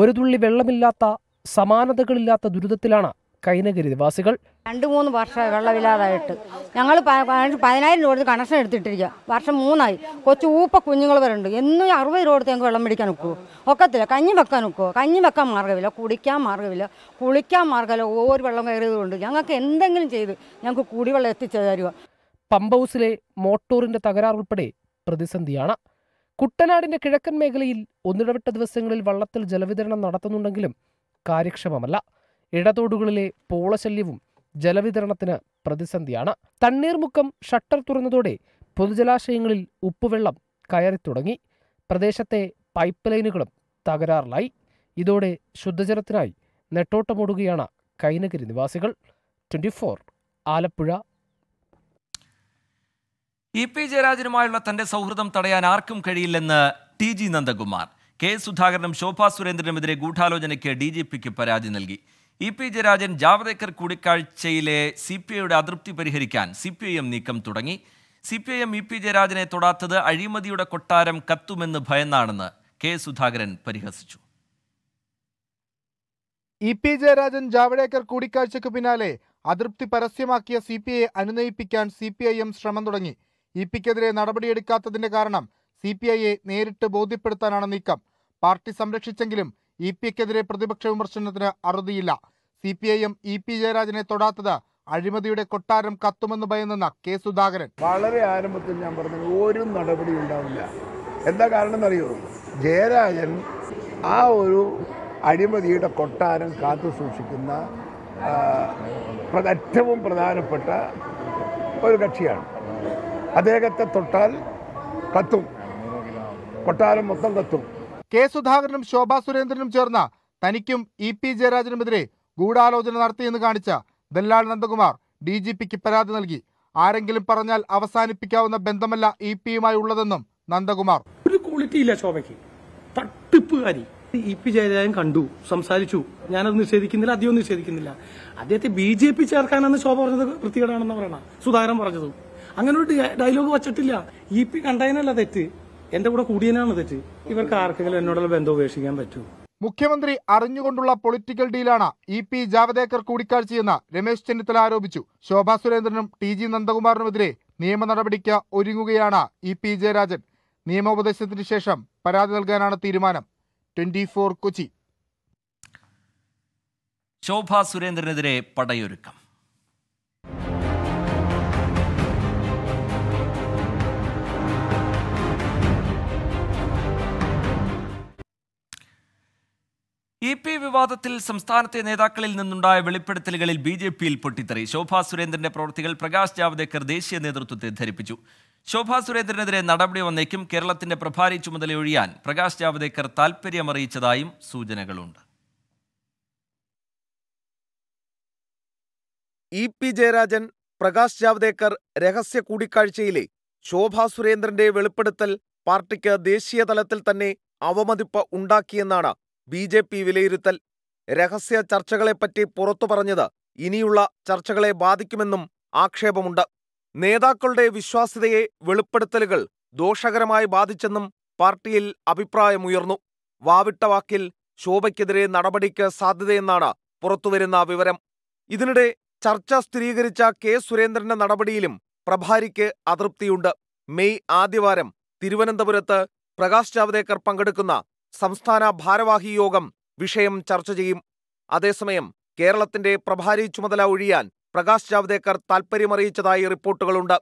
ഒരു തുള്ളി വെള്ളമില്ലാത്ത സമാനതകളില്ലാത്ത ദുരിതത്തിലാണ് കൈനഗിരി നിവാസികൾ രണ്ട് മൂന്ന് വർഷമായി വെള്ളമില്ലാതായിട്ട് ഞങ്ങൾ പതിനായിരം രൂപ കണക്ഷൻ എടുത്തിട്ടിരിക്കുക വർഷം മൂന്നായി കൊച്ചു ഊപ്പ കുഞ്ഞുങ്ങൾ വരുന്നുണ്ട് എന്നും അറുപത് രൂപ കൊടുത്ത് ഞങ്ങൾക്ക് വെള്ളം പിടിക്കാൻ നിൽക്കുമോ ഒക്കത്തില്ല കഞ്ഞി വെക്കാൻ നിൽക്കുമോ കഞ്ഞി വെക്കാൻ മാർഗമില്ല കുടിക്കാൻ മാർഗമില്ല കുളിക്കാൻ മാർഗമില്ല ഓരോ വെള്ളം കയറിയതുകൊണ്ട് ഞങ്ങൾക്ക് എന്തെങ്കിലും ചെയ്ത് ഞങ്ങൾക്ക് കുടിവെള്ളം എത്തിച്ചു തരുക പമ്പ് ഹൗസിലെ മോട്ടോറിന്റെ തകരാറുൾപ്പെടെ പ്രതിസന്ധിയാണ് കുട്ടനാടിന്റെ കിഴക്കൻ മേഖലയിൽ ഒന്നിടവിട്ട ദിവസങ്ങളിൽ വള്ളത്തിൽ ജലവിതരണം നടത്തുന്നുണ്ടെങ്കിലും കാര്യക്ഷമമല്ല ഇടതോടുകളിലെ പോളശല്യവും ജലവിതരണത്തിന് പ്രതിസന്ധിയാണ് തണ്ണീർമുക്കം ഷട്ടർ തുറന്നതോടെ പൊതുജലാശയങ്ങളിൽ ഉപ്പുവെള്ളം കയറി തുടങ്ങി പ്രദേശത്തെ പൈപ്പ് ലൈനുകളും തകരാറിലായി ഇതോടെ ശുദ്ധജലത്തിനായി നെട്ടോട്ടമോടുകയാണ് കൈനഗിരി നിവാസികൾ ട്വൻറ്റി ആലപ്പുഴ ഇ പി ജയരാജനുമായുള്ള തന്റെ സൗഹൃദം തടയാൻ ആർക്കും കഴിയില്ലെന്ന് ടി ജി നന്ദകുമാർ കെ സുധാകരനും ശോഭാ സുരേന്ദ്രനുമെതിരെ ഗൂഢാലോചനയ്ക്ക് ഡി ജി പിക്ക് പരാതി നൽകി ഇ പി ജയരാജൻ ജാവദേക്കർ കൂടിക്കാഴ്ചയിലെ സി പി ഐയുടെ അതൃപ്തി പരിഹരിക്കാൻ സി പി ഐ എം നീക്കം തുടങ്ങി C P I M E P ജയരാജനെ തൊടാത്തത് അഴിമതിയുടെ കൊട്ടാരം കത്തുമെന്ന് ഭയന്നാണെന്ന് കെ സുധാകരൻ പരിഹസിച്ചു ഇ പി ജയരാജൻ ജാവദേക്കർ കൂടിക്കാഴ്ചയ്ക്ക് പിന്നാലെ അതൃപ്തി പരസ്യമാക്കിയ സി പി ഐ അനുനയിപ്പിക്കാൻ സി പി ഐ എം ശ്രമം തുടങ്ങി ഇ പിക്കെതിരെ നടപടിയെടുക്കാത്തതിന്റെ കാരണം സി പി ഐയെ നേരിട്ട് ബോധ്യപ്പെടുത്താനാണ് നീക്കം പാർട്ടി സംരക്ഷിച്ചെങ്കിലും ഇ പിക്കെതിരെ പ്രതിപക്ഷ വിമർശനത്തിന് അറുതിയില്ല C P I M E P ജയരാജനെ തൊടാത്തത് അഴിമതിയുടെ കൊട്ടാരം കത്തുമെന്ന് ഭയന്ന കെ സുധാകരൻ വളരെ ആരംഭത്തിൽ ഞാൻ പറഞ്ഞു ഒരു നടപടി ഉണ്ടാവില്ല എന്താ കാരണം എന്നറിയോ ജയരാജൻ ആ ഒരു അഴിമതിയുടെ കൊട്ടാരം കാത്തു സൂക്ഷിക്കുന്ന ഏറ്റവും പ്രധാനപ്പെട്ട ഒരു കക്ഷിയാണ് അദ്ദേഹത്തെ തൊട്ടാൽ കത്തും കൊട്ടാരം മൊത്തം കത്തും കെ സുധാകരനും ശോഭാ സുരേന്ദ്രനും ചേർന്ന തനിക്കും ഇ പി ജയരാജനുമെതിരെ ഗൂഢാലോചന നടത്തിയെന്ന് കാണിച്ച ദല്ലാൽ നന്ദകുമാർ ഡി ജി പിക്ക് പരാതി നൽകി ആരെങ്കിലും പറഞ്ഞാൽ അവസാനിപ്പിക്കാവുന്ന ബന്ധമല്ല ഇ പിയുമായി ഉള്ളതെന്നും നന്ദകുമാർ ഒരു ക്വാളിറ്റി ഇല്ല ശോഭയ്ക്ക് തട്ടിപ്പുകാരി ഇ പി ജയരാജൻ കണ്ടു സംസാരിച്ചു ഞാനത് നിഷേധിക്കുന്നില്ല അധികം നിഷേധിക്കുന്നില്ല അദ്ദേഹത്തെ ബി ജെ പി ചേർക്കാനാണ് ശോഭ പറഞ്ഞത് വൃത്തികേടാണെന്ന് പറയണം സുധാകരൻ പറഞ്ഞത് അങ്ങനെ ഒരു ഡയലോഗ് വച്ചിട്ടില്ല ഇ പി കണ്ടതിനല്ല തെറ്റ് എന്റെ കൂടെ കൂടിയനാണ് തെറ്റ് ഇവർക്ക് ആർക്കെങ്കിലും എന്നോടുള്ള ബന്ധം ഉപേക്ഷിക്കാൻ പറ്റൂ മുഖ്യമന്ത്രി അറിഞ്ഞുകൊണ്ടുള്ള പൊളിറ്റിക്കൽ ഡീലാണ് ഇ പി ജാവദേക്കർ കൂടിക്കാഴ്ചയെന്ന് രമേശ് ചെന്നിത്തല ആരോപിച്ചു ശോഭാ സുരേന്ദ്രനും ടി ജി നന്ദകുമാറിനുമെതിരെ നിയമ നടപടിക്ക് ഒരുങ്ങുകയാണ് ഇ പി ജയരാജൻ നിയമോപദേശത്തിന് ശേഷം പരാതി നൽകാനാണ് തീരുമാനം ട്വന്റി ഫോർ കൊച്ചി ശോഭ സുരേന്ദ്രനെതിരെ പടയൊരുക്കം ഇ പി വിവാദത്തിൽ സംസ്ഥാനത്തെ നേതാക്കളിൽ നിന്നുണ്ടായ വെളിപ്പെടുത്തലുകളിൽ ബി ജെ പിയിൽ പൊട്ടിത്തെറി ശോഭാ സുരേന്ദ്രന്റെ പ്രവൃത്തികൾ പ്രകാശ് ജാവ്ദേക്കർ ദേശീയ നേതൃത്വത്തെ ധരിപ്പിച്ചു ശോഭാ സുരേന്ദ്രനെതിരെ നടപടി വന്നേക്കും കേരളത്തിന്റെ പ്രഭാരി ചുമതല ഒഴിയാൻ പ്രകാശ് ജാവദേക്കർ താൽപ്പര്യമറിയിച്ചതായും സൂചനകളുണ്ട് ഇ പി ജയരാജൻ പ്രകാശ് ജാവദേക്കർ രഹസ്യ കൂടിക്കാഴ്ചയിലെ ശോഭാ സുരേന്ദ്രന്റെ വെളിപ്പെടുത്തൽ പാർട്ടിക്ക് ദേശീയ തലത്തിൽ തന്നെ അവമതിപ്പ് ഉണ്ടാക്കിയെന്നാണ് ബി ജെ പി വിലയിരുത്തൽ രഹസ്യ ചർച്ചകളെപ്പറ്റി പുറത്തു പറഞ്ഞത് ഇനിയുള്ള ചർച്ചകളെ ബാധിക്കുമെന്നും ആക്ഷേപമുണ്ട് നേതാക്കളുടെ വിശ്വാസ്യതയെ വെളിപ്പെടുത്തലുകൾ ദോഷകരമായി ബാധിച്ചെന്നും പാർട്ടിയിൽ അഭിപ്രായമുയർന്നു വാവിട്ട വാക്കിൽ ശോഭയ്ക്കെതിരെ നടപടിക്ക് സാധ്യതയെന്നാണ് പുറത്തുവരുന്ന വിവരം ഇതിനിടെ ചർച്ച സ്ഥിരീകരിച്ച കെ സുരേന്ദ്രന്റെ നടപടിയിലും പ്രഭാരിക്ക് അതൃപ്തിയുണ്ട് മെയ് ആദ്യവാരം തിരുവനന്തപുരത്ത് പ്രകാശ് ജാവദേക്കർ പങ്കെടുക്കുന്ന സംസ്ഥാന ഭാരവാഹി യോഗം വിഷയം ചർച്ച ചെയ്യും അതേസമയം കേരളത്തിന്റെ പ്രഭാരി ചുമതല ഒഴിയാൻ പ്രകാശ് ജാവ്ദേക്കർ താൽപ്പര്യമറിയിച്ചതായി റിപ്പോർട്ടുകളുണ്ട്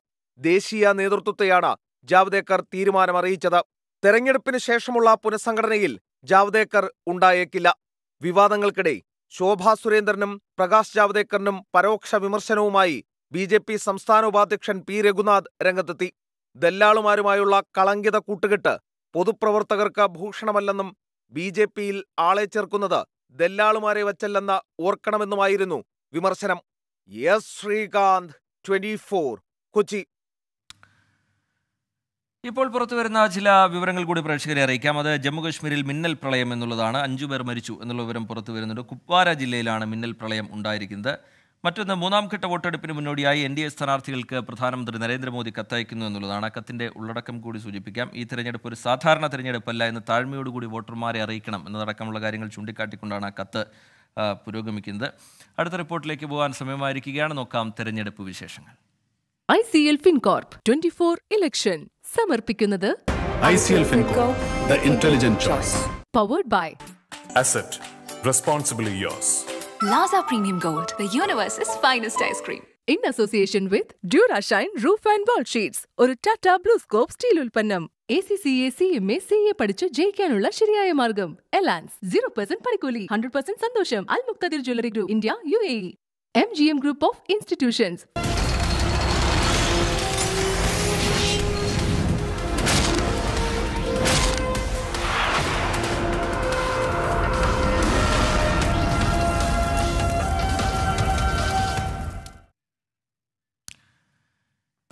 ദേശീയ നേതൃത്വത്തെയാണ് ജാവ്ദേക്കർ തീരുമാനമറിയിച്ചത് തെരഞ്ഞെടുപ്പിന് ശേഷമുള്ള പുനഃസംഘടനയിൽ ജാവ്ദേക്കർ ഉണ്ടായേക്കില്ല വിവാദങ്ങൾക്കിടെ ശോഭാ സുരേന്ദ്രനും പ്രകാശ് ജാവ്ദേക്കറിനും പരോക്ഷ വിമർശനവുമായി ബി ജെ പി സംസ്ഥാന ഉപാധ്യക്ഷൻ പി രഘുനാഥ് രംഗത്തെത്തി ദല്ലാളുമാരുമായുള്ള കളങ്കിത കൂട്ടുകെട്ട് പൊതുപ്രവർത്തകർക്ക് ഭൂഷണമല്ലെന്നും ബി ജെ പിയിൽ ആളെ ചേർക്കുന്നത് ദല്ലാളുമാരെ വച്ചല്ലെന്ന് ഓർക്കണമെന്നുമായിരുന്നു വിമർശനം S Sreekanth twenty four Kochi ഇപ്പോൾ പുറത്തു വരുന്ന ചില വിവരങ്ങൾ കൂടി പ്രേക്ഷകരെ അറിയിക്കാം അത് ജമ്മുകശ്മീരിൽ മിന്നൽ പ്രളയം എന്നുള്ളതാണ് അഞ്ചു പേർ മരിച്ചു എന്നുള്ള വിവരം പുറത്തു വരുന്നുണ്ട് കുപ്വാര ജില്ലയിലാണ് മിന്നൽ പ്രളയം ഉണ്ടായിരിക്കുന്നത് മറ്റൊന്ന് മൂന്നാം ഘട്ട വോട്ടെടുപ്പിന് മുന്നോടിയായി എൻ ഡി എ സ്ഥാനാർത്ഥികൾക്ക് പ്രധാനമന്ത്രി നരേന്ദ്രമോദി കത്തയക്കുന്നു എന്നുള്ളതാണ് കത്തിൻ്റെ ഉള്ളടക്കം കൂടി സൂചിപ്പിക്കാം ഈ തെരഞ്ഞെടുപ്പ് ഒരു സാധാരണ തെരഞ്ഞെടുപ്പല്ല എന്ന് താഴ്മയോടുകൂടി വോട്ടർമാരെ അറിയിക്കണം എന്നതടക്കമുള്ള കാര്യങ്ങൾ ചൂണ്ടിക്കാട്ടിക്കൊണ്ടാണ് കത്ത് പുരോഗമിക്കുന്നത് അടുത്ത റിപ്പോർട്ടിലേക്ക് പോകാൻ സമയമായിരിക്കുകയാണ് നോക്കാം തെരഞ്ഞെടുപ്പ് വിശേഷങ്ങൾ I C L Fincorp twenty four election സമർപ്പിക്കുന്നത് I C L Fincorp the intelligent powered by asset responsibly yours Lazza premium gold the universe finest ice cream in association with Durashine roof and wall sheets ഒരു ടാറ്റ ബ്ലൂസ്കോപ്പ് സ്റ്റീൽ ഉൽപ്പന്നം A C C A C ജയിക്കാനുള്ള ശരിയായ മാർഗം എലാൻസ് സീറോ പെർസെന്റ് പണിക്കൂലി ഹൺഡ്രഡ് പെർസെന്റ് സന്തോഷം Al Muqtadir jewellery group India U A M G M group of institutions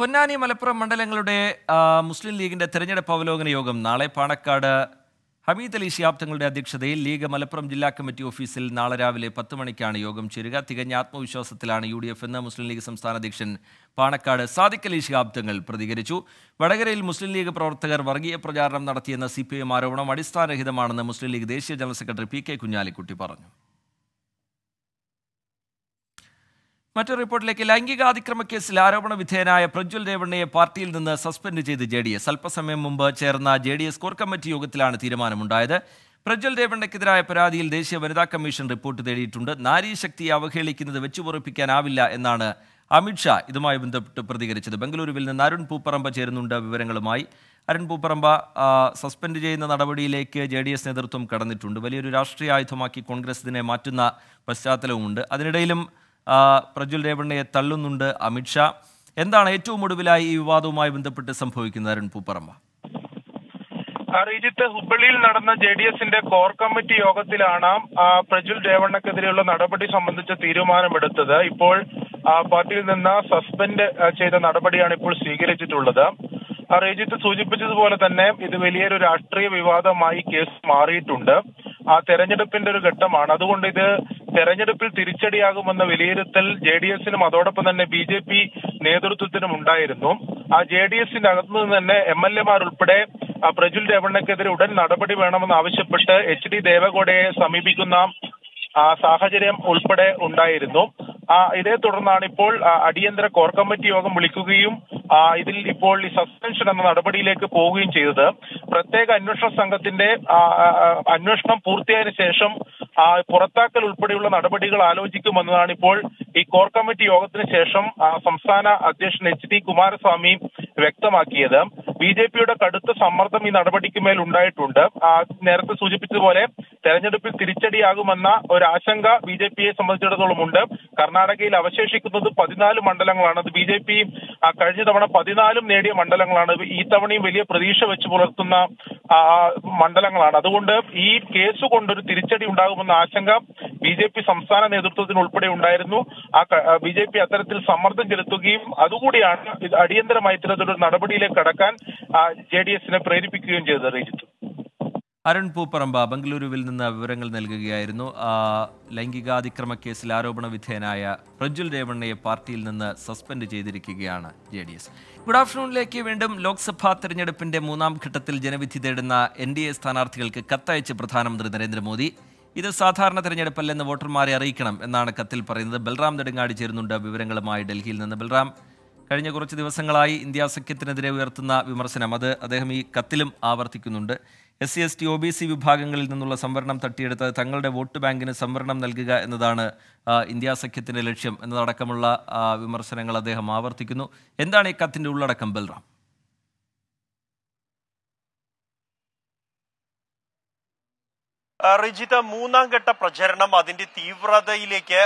Ponnani Malappuram മണ്ഡലങ്ങളുടെ മുസ്ലിം ലീഗിന്റെ തെരഞ്ഞെടുപ്പ് അവലോകന യോഗം നാളെ പാണക്കാട് ഹമീദ് അലി ശിയാബ്ദങ്ങളുടെ അധ്യക്ഷതയിൽ ലീഗ് മലപ്പുറം ജില്ലാ കമ്മിറ്റി ഓഫീസിൽ നാളെ രാവിലെ പത്ത് മണിക്കാണ് യോഗം ചേരുക തികഞ്ഞ ആത്മവിശ്വാസത്തിലാണ് യു ഡി എഫ് എന്ന് മുസ്ലിം ലീഗ് സംസ്ഥാന അധ്യക്ഷൻ പാണക്കാട് സാദിഖ് അലി ശിഹാബ് പ്രതികരിച്ചു വടകരയിൽ മുസ്ലിം ലീഗ് പ്രവർത്തകർ വർഗീയ പ്രചാരണം നടത്തിയെന്ന സി പി എം ആരോപണം അടിസ്ഥാനരഹിതമാണെന്ന് മുസ്ലിം ലീഗ് ദേശീയ general secretary P K Kunhalikutty പറഞ്ഞു മറ്റൊരു റിപ്പോർട്ടിലേക്ക് ലൈംഗിക അതിക്രമ കേസിൽ ആരോപണ വിധേയനായ പ്രജ്വൽ രേവണ്ണയെ പാർട്ടിയിൽ നിന്ന് സസ്പെൻഡ് ചെയ്ത് ജെ ഡി എസ് അല്പസമയം മുമ്പ് ചേർന്ന J D S core committee യോഗത്തിലാണ് തീരുമാനമുണ്ടായത് പ്രജ്വൽ രേവണ്ണയ്ക്കെതിരായ പരാതിയിൽ ദേശീയ വനിതാ കമ്മീഷൻ റിപ്പോർട്ട് തേടിയിട്ടുണ്ട് നാരീശക്തിയെ അവഹേളിക്കുന്നത് വെച്ചുപുറപ്പിക്കാനാവില്ല എന്നാണ് അമിത്ഷാ ഇതുമായി ബന്ധപ്പെട്ട് പ്രതികരിച്ചത് ബംഗളൂരുവിൽ നിന്ന് അരുൺ പൂപ്പറമ്പ ചേരുന്നുണ്ട് വിവരങ്ങളുമായി അരുൺ പൂപ്പറമ്പ സസ്പെൻഡ് ചെയ്യുന്ന നടപടിയിലേക്ക് ജെ ഡി എസ് നേതൃത്വം കടന്നിട്ടുണ്ട് വലിയൊരു രാഷ്ട്രീയ ആയുധമാക്കി കോൺഗ്രസ് ഇതിനെ മാറ്റുന്ന പശ്ചാത്തലവുമുണ്ട് അതിനിടയിലും പ്രജ്വൽ രേവണ്ണയെ തള്ളുന്നുണ്ട് അമിത്ഷാ എന്താണ് ഏറ്റവും ഒടുവിലായി ഈ വിവാദവുമായി ബന്ധപ്പെട്ട് സംഭവിക്കുന്ന അരുൺ പൂപ്പറമ്മ അറിയിജിത്ത് ഹുബ്ബള്ളിയിൽ നടന്ന ജെ ഡി എസിന്റെ കോർ കമ്മിറ്റി യോഗത്തിലാണ് പ്രജുൽ രേവണ്ണക്കെതിരെയുള്ള നടപടി സംബന്ധിച്ച തീരുമാനമെടുത്തത് ഇപ്പോൾ പാർട്ടിയിൽ നിന്ന് സസ്പെൻഡ് ചെയ്ത നടപടിയാണ് ഇപ്പോൾ സ്വീകരിച്ചിട്ടുള്ളത് അറിയിജിത്ത് സൂചിപ്പിച്ചതുപോലെ തന്നെ ഇത് വലിയൊരു രാഷ്ട്രീയ വിവാദമായി കേസ് മാറിയിട്ടുണ്ട് ആ തെരഞ്ഞെടുപ്പിന്റെ ഒരു ഘട്ടമാണ് അതുകൊണ്ട് ഇത് തെരഞ്ഞെടുപ്പിൽ തിരിച്ചടിയാകുമെന്ന വിലയിരുത്തൽ ജെ ഡി എസിനും അതോടൊപ്പം തന്നെ ബി ജെ പി നേതൃത്വത്തിനും ഉണ്ടായിരുന്നു ആ ജെ ഡി എസിന്റെ അകത്തുനിന്ന് തന്നെ എം എൽ എമാർ ഉൾപ്പെടെ പ്രജുൽ രമണക്കെതിരെ ഉടൻ നടപടി വേണമെന്ന് ആവശ്യപ്പെട്ട് എച്ച് ഡി ദേവഗൌഡയെ സമീപിക്കുന്ന സാഹചര്യം ഉൾപ്പെടെ ഉണ്ടായിരുന്നു ഇതേ തുടർന്നാണ് ഇപ്പോൾ അടിയന്തര കോർ കമ്മിറ്റി യോഗം വിളിക്കുകയും ഇതിൽ ഇപ്പോൾ ഈ സസ്പെൻഷൻ എന്ന നടപടിയിലേക്ക് പോവുകയും ചെയ്തത് പ്രത്യേക അന്വേഷണ സംഘത്തിന്റെ അന്വേഷണം പൂർത്തിയായതിനു ശേഷം പുറത്താക്കൽ ഉൾപ്പെടെയുള്ള നടപടികൾ ആലോചിക്കുമെന്നതാണ് ഇപ്പോൾ ഈ കോർ കമ്മിറ്റി യോഗത്തിന് ശേഷം സംസ്ഥാന അധ്യക്ഷൻ എച്ച് ഡി കുമാരസ്വാമി വ്യക്തമാക്കിയത് ബി ജെ പിയുടെ കടുത്ത സമ്മർദ്ദം ഈ നടപടിക്ക് മേൽ ഉണ്ടായിട്ടുണ്ട് നേരത്തെ സൂചിപ്പിച്ചതുപോലെ തെരഞ്ഞെടുപ്പിൽ തിരിച്ചടിയാകുമെന്ന ഒരു ആശങ്ക ബി ജെ പിയെ സംബന്ധിച്ചിടത്തോളം ഉണ്ട് കർണാടകയിൽ അവശേഷിക്കുന്നത് പതിനാല് മണ്ഡലങ്ങളാണ് അത് ബി ജെ പി കഴിഞ്ഞ തവണ പതിനാലും നേടിയ മണ്ഡലങ്ങളാണ് ഈ തവണയും വലിയ പ്രതീക്ഷ വെച്ച് പുലർത്തുന്ന മണ്ഡലങ്ങളാണ് അതുകൊണ്ട് ഈ കേസ് കൊണ്ടൊരു തിരിച്ചടി ഉണ്ടാകുമെന്ന ആശങ്ക ബി ജെ പി സംസ്ഥാന നേതൃത്വത്തിന് ഉൾപ്പെടെ ഉണ്ടായിരുന്നു ആ ബി ജെ പി അത്തരത്തിൽ സമ്മർദ്ദം ചെലുത്തുകയും അതുകൂടിയാണ് അടിയന്തരമായി ഇത്തരത്തിലൊരു നടപടിയിലേക്ക് കടക്കാൻ ജെ ഡി എസിനെ പ്രേരിപ്പിക്കുകയും ചെയ്തു അരുൺ പൂപ്പറമ്പ ബംഗളൂരുവിൽ നിന്ന് വിവരങ്ങൾ നൽകുകയായിരുന്നു ലൈംഗികാതിക്രമ കേസിൽ ആരോപണ വിധേയനായ പ്രജ്വൽ രേവണ്ണയെ പാർട്ടിയിൽ നിന്ന് സസ്പെൻഡ് ചെയ്തിരിക്കുകയാണ് ജെ ഡി എസ് ഗുഡ് ആഫ്റ്റർനൂണിലേക്ക് വീണ്ടും ലോക്സഭാ തെരഞ്ഞെടുപ്പിന്റെ മൂന്നാം ഘട്ടത്തിൽ ജനവിധി തേടുന്ന എൻ ഡി എ സ്ഥാനാർത്ഥികൾക്ക് കത്തയച്ച് പ്രധാനമന്ത്രി നരേന്ദ്രമോദി ഇത് സാധാരണ തെരഞ്ഞെടുപ്പല്ലെന്ന് വോട്ടർമാരെ അറിയിക്കണം എന്നാണ് കത്തിൽ പറയുന്നത് ബൽറാം നെടുങ്ങാടി ചേരുന്നുണ്ട് വിവരങ്ങളുമായി ഡൽഹിയിൽ നിന്ന് ബൽറാം കഴിഞ്ഞ കുറച്ച് ദിവസങ്ങളായി ഇന്ത്യ സഖ്യത്തിനെതിരെ ഉയർത്തുന്ന വിമർശനം അത് അദ്ദേഹം ഈ കത്തിലും ആവർത്തിക്കുന്നുണ്ട് S C S T O B C വിഭാഗങ്ങളിൽ നിന്നുള്ള സംവരണം തട്ടിയെടുത്ത് തങ്ങളുടെ വോട്ട് ബാങ്കിന് സംവരണം നൽകുക എന്നതാണ് ഇന്ത്യ സഖ്യത്തിൻ്റെ ലക്ഷ്യം എന്നതടക്കമുള്ള വിമർശനങ്ങൾ അദ്ദേഹം ആവർത്തിക്കുന്നു എന്താണ് ഈ കത്തിൻ്റെ ഉള്ളടക്കം ബൽറാം റിജിത മൂന്നാം ഘട്ട പ്രചരണം അതിന്റെ തീവ്രതയിലേക്ക്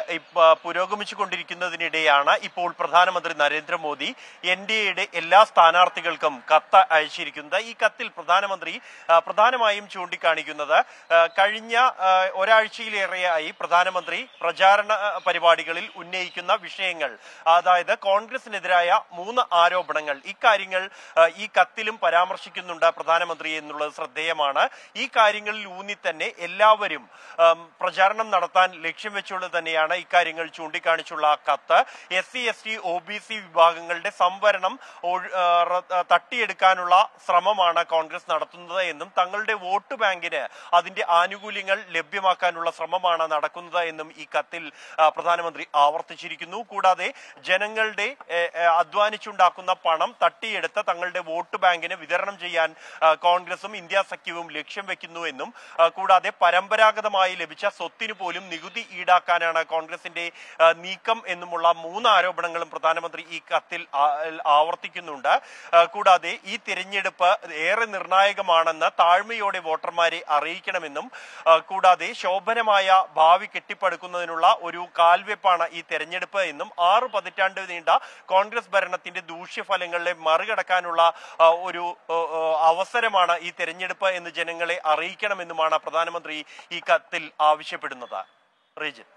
പുരോഗമിച്ചു കൊണ്ടിരിക്കുന്നതിനിടെയാണ് ഇപ്പോൾ പ്രധാനമന്ത്രി നരേന്ദ്രമോദി എൻ ഡി എയുടെ എല്ലാ സ്ഥാനാർത്ഥികൾക്കും കത്ത് അയച്ചിരിക്കുന്നത് ഈ കത്തിൽ പ്രധാനമന്ത്രി പ്രധാനമായും ചൂണ്ടിക്കാണിക്കുന്നത് കഴിഞ്ഞ ഒരാഴ്ചയിലേറെയായി പ്രധാനമന്ത്രി പ്രചാരണ പരിപാടികളിൽ ഉന്നയിക്കുന്ന വിഷയങ്ങൾ അതായത് കോൺഗ്രസിനെതിരായ മൂന്ന് ആരോപണങ്ങൾ ഇക്കാര്യങ്ങൾ ഈ കത്തിലും പരാമർശിക്കുന്നുണ്ട് പ്രധാനമന്ത്രി എന്നുള്ളത് ശ്രദ്ധേയമാണ് ഈ കാര്യങ്ങളിൽ ഊന്നി തന്നെ എല്ലാവരും പ്രചാരണം നടത്താൻ ലക്ഷ്യം വെച്ചുകൊണ്ട് തന്നെയാണ് ഇക്കാര്യങ്ങൾ ചൂണ്ടിക്കാണിച്ചുള്ള കത്ത് S C S T O B C വിഭാഗങ്ങളുടെ സംവരണം തട്ടിയെടുക്കാനുള്ള ശ്രമമാണ് കോൺഗ്രസ് നടത്തുന്നത് എന്നും തങ്ങളുടെ വോട്ട് ബാങ്കിന് അതിന്റെ ആനുകൂല്യങ്ങൾ ലഭ്യമാക്കാനുള്ള ശ്രമമാണ് നടക്കുന്നത് എന്നും ഈ കത്തിൽ പ്രധാനമന്ത്രി ആവർത്തിച്ചിരിക്കുന്നു കൂടാതെ ജനങ്ങളുടെ അധ്വാനിച്ചുണ്ടാക്കുന്ന പണം തട്ടിയെടുത്ത് തങ്ങളുടെ വോട്ട് ബാങ്കിന് വിതരണം ചെയ്യാൻ കോൺഗ്രസും ഇന്ത്യ സഖ്യവും ലക്ഷ്യം വെക്കുന്നു എന്നും കൂടാതെ കൂടാതെ പരമ്പരാഗതമായി ലഭിച്ച സ്വത്തിന് പോലും നികുതി ഈടാക്കാനാണ് കോൺഗ്രസിന്റെ നീക്കം എന്നുമുള്ള മൂന്ന് ആരോപണങ്ങളും പ്രധാനമന്ത്രി ഈ കത്തിൽ ആവർത്തിക്കുന്നുണ്ട് കൂടാതെ ഈ തിരഞ്ഞെടുപ്പ് ഏറെ നിർണായകമാണെന്ന് താഴ്മയോടെ വോട്ടർമാരെ അറിയിക്കണമെന്നും കൂടാതെ ശോഭനമായ ഭാവി കെട്ടിപ്പടുക്കുന്നതിനുള്ള ഒരു കാൽവെപ്പാണ് ഈ തെരഞ്ഞെടുപ്പ് എന്നും ആറ് പതിറ്റാണ്ട് നീണ്ട കോൺഗ്രസ് ഭരണത്തിന്റെ ദൂഷ്യഫലങ്ങളെ മറികടക്കാനുള്ള ഒരു അവസരമാണ് ഈ തെരഞ്ഞെടുപ്പ് എന്ന് ജനങ്ങളെ അറിയിക്കണമെന്നുമാണ് പ്രധാനമന്ത്രി മുഖ്യമന്ത്രി ഈ കത്തിൽ ആവശ്യപ്പെടുന്നത്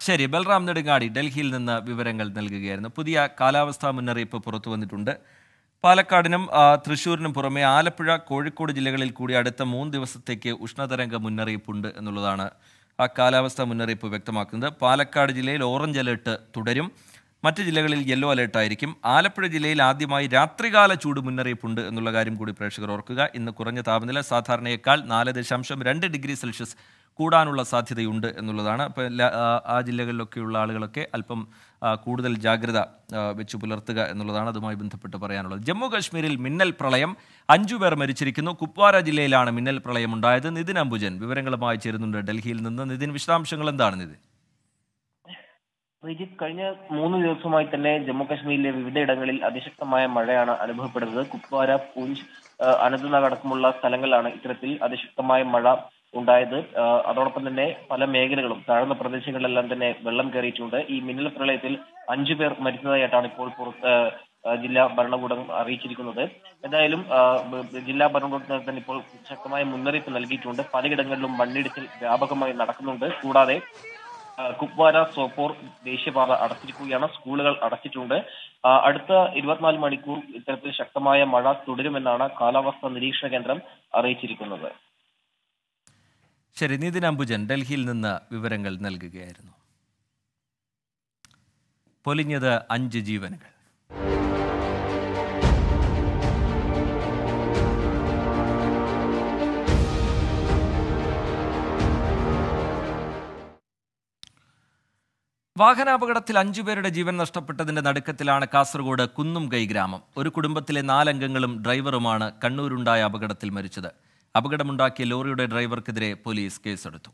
ശരി ബൽറാം നെടുങ്ങാടി ഡൽഹിയിൽ നിന്ന് വിവരങ്ങൾ നൽകുകയായിരുന്നു പുതിയ കാലാവസ്ഥാ മുന്നറിയിപ്പ് പുറത്തു വന്നിട്ടുണ്ട് പാലക്കാടിനും തൃശ്ശൂരിനും പുറമെ ആലപ്പുഴ കോഴിക്കോട് ജില്ലകളിൽ കൂടി അടുത്ത മൂന്ന് ദിവസത്തേക്ക് ഉഷ്ണതരംഗ മുന്നറിയിപ്പുണ്ട് എന്നുള്ളതാണ് ആ കാലാവസ്ഥാ മുന്നറിയിപ്പ് വ്യക്തമാക്കുന്നത് പാലക്കാട് ജില്ലയിൽ ഓറഞ്ച് അലേർട്ട് തുടരും മറ്റ് ജില്ലകളിൽ യെല്ലോ അലേർട്ടായിരിക്കും ആലപ്പുഴ ജില്ലയിൽ ആദ്യമായി രാത്രികാല ചൂട് മുന്നറിയിപ്പുണ്ട് എന്നുള്ള കാര്യം കൂടി പ്രേക്ഷകർ ഓർക്കുക ഇന്ന് കുറഞ്ഞ താപനില സാധാരണയേക്കാൾ നാല് ദശാംശം രണ്ട് ഡിഗ്രി സെൽഷ്യസ് കൂടാനുള്ള സാധ്യതയുണ്ട് എന്നുള്ളതാണ് അപ്പോൾ എല്ലാ ആ ജില്ലകളിലൊക്കെയുള്ള ആളുകളൊക്കെ അല്പം കൂടുതൽ ജാഗ്രത വെച്ചു പുലർത്തുക എന്നുള്ളതാണ് അതുമായി ബന്ധപ്പെട്ട് പറയാനുള്ളത് ജമ്മു കാശ്മീരിൽ മിന്നൽ പ്രളയം അഞ്ചു പേർ മരിച്ചിരിക്കുന്നു കുപ്വാര ജില്ലയിലാണ് മിന്നൽ പ്രളയം ഉണ്ടായത് നിതിൻ അംബുജൻ വിവരങ്ങളുമായി ചേരുന്നുണ്ട് ഡൽഹിയിൽ നിന്ന് നിതിൻ വിശദാംശങ്ങൾ എന്താണ് നിതിൻ ശ്രീജിത്ത് കഴിഞ്ഞ മൂന്ന് ദിവസമായി തന്നെ ജമ്മു കാശ്മീരിലെ വിവിധയിടങ്ങളിൽ അതിശക്തമായ മഴയാണ് അനുഭവപ്പെടുന്നത് കുപ്വാര പൂഞ്ച് അനന്തനാഗ് അടക്കമുള്ള സ്ഥലങ്ങളിലാണ് ഇത്തരത്തിൽ അതിശക്തമായ മഴ ഉണ്ടായത് അതോടൊപ്പം തന്നെ പല മേഖലകളും താഴ്ന്ന പ്രദേശങ്ങളിലെല്ലാം തന്നെ വെള്ളം കയറിയിട്ടുണ്ട് ഈ മിന്നൽ പ്രളയത്തിൽ അഞ്ചു പേർ മരിച്ചതായിട്ടാണ് ഇപ്പോൾ പുറത്ത് ജില്ലാ ഭരണകൂടം അറിയിച്ചിരിക്കുന്നത് എന്തായാലും ജില്ലാ ഭരണകൂടത്തിന് തന്നെ ഇപ്പോൾ ശക്തമായ മുന്നറിയിപ്പ് നൽകിയിട്ടുണ്ട് പലയിടങ്ങളിലും മണ്ണിടിച്ചിൽ വ്യാപകമായി നടക്കുന്നുണ്ട് കൂടാതെ കുപ്വാര സോപ്പോർ ദേശീയപാത അടച്ചിരിക്കുകയാണ് സ്കൂളുകൾ അടച്ചിട്ടുണ്ട് അടുത്ത ഇരുപത്തിനാല് മണിക്കൂർ ഇത്തരത്തിൽ ശക്തമായ മഴ തുടരുമെന്നാണ് കാലാവസ്ഥാ നിരീക്ഷണ കേന്ദ്രം അറിയിച്ചിരിക്കുന്നത് ശരി നിതിൻ അംബുജൻ ഡൽഹിയിൽ നിന്ന് വിവരങ്ങൾ നൽകുകയായിരുന്നു പൊലിഞ്ഞത് അഞ്ച് ജീവനുകൾ വാഹനാപകടത്തിൽ അഞ്ചുപേരുടെ ജീവൻ നഷ്ടപ്പെട്ടതിന്റെ നടുക്കത്തിലാണ് കാസർഗോഡ് കൈ ഗ്രാമം ഒരു കുടുംബത്തിലെ നാലംഗങ്ങളും ഡ്രൈവറുമാണ് കണ്ണൂരുണ്ടായ അപകടത്തിൽ മരിച്ചത് അപകടമുണ്ടാക്കിയ ലോറിയുടെ ഡ്രൈവർക്കെതിരെ പോലീസ് കേസെടുത്തു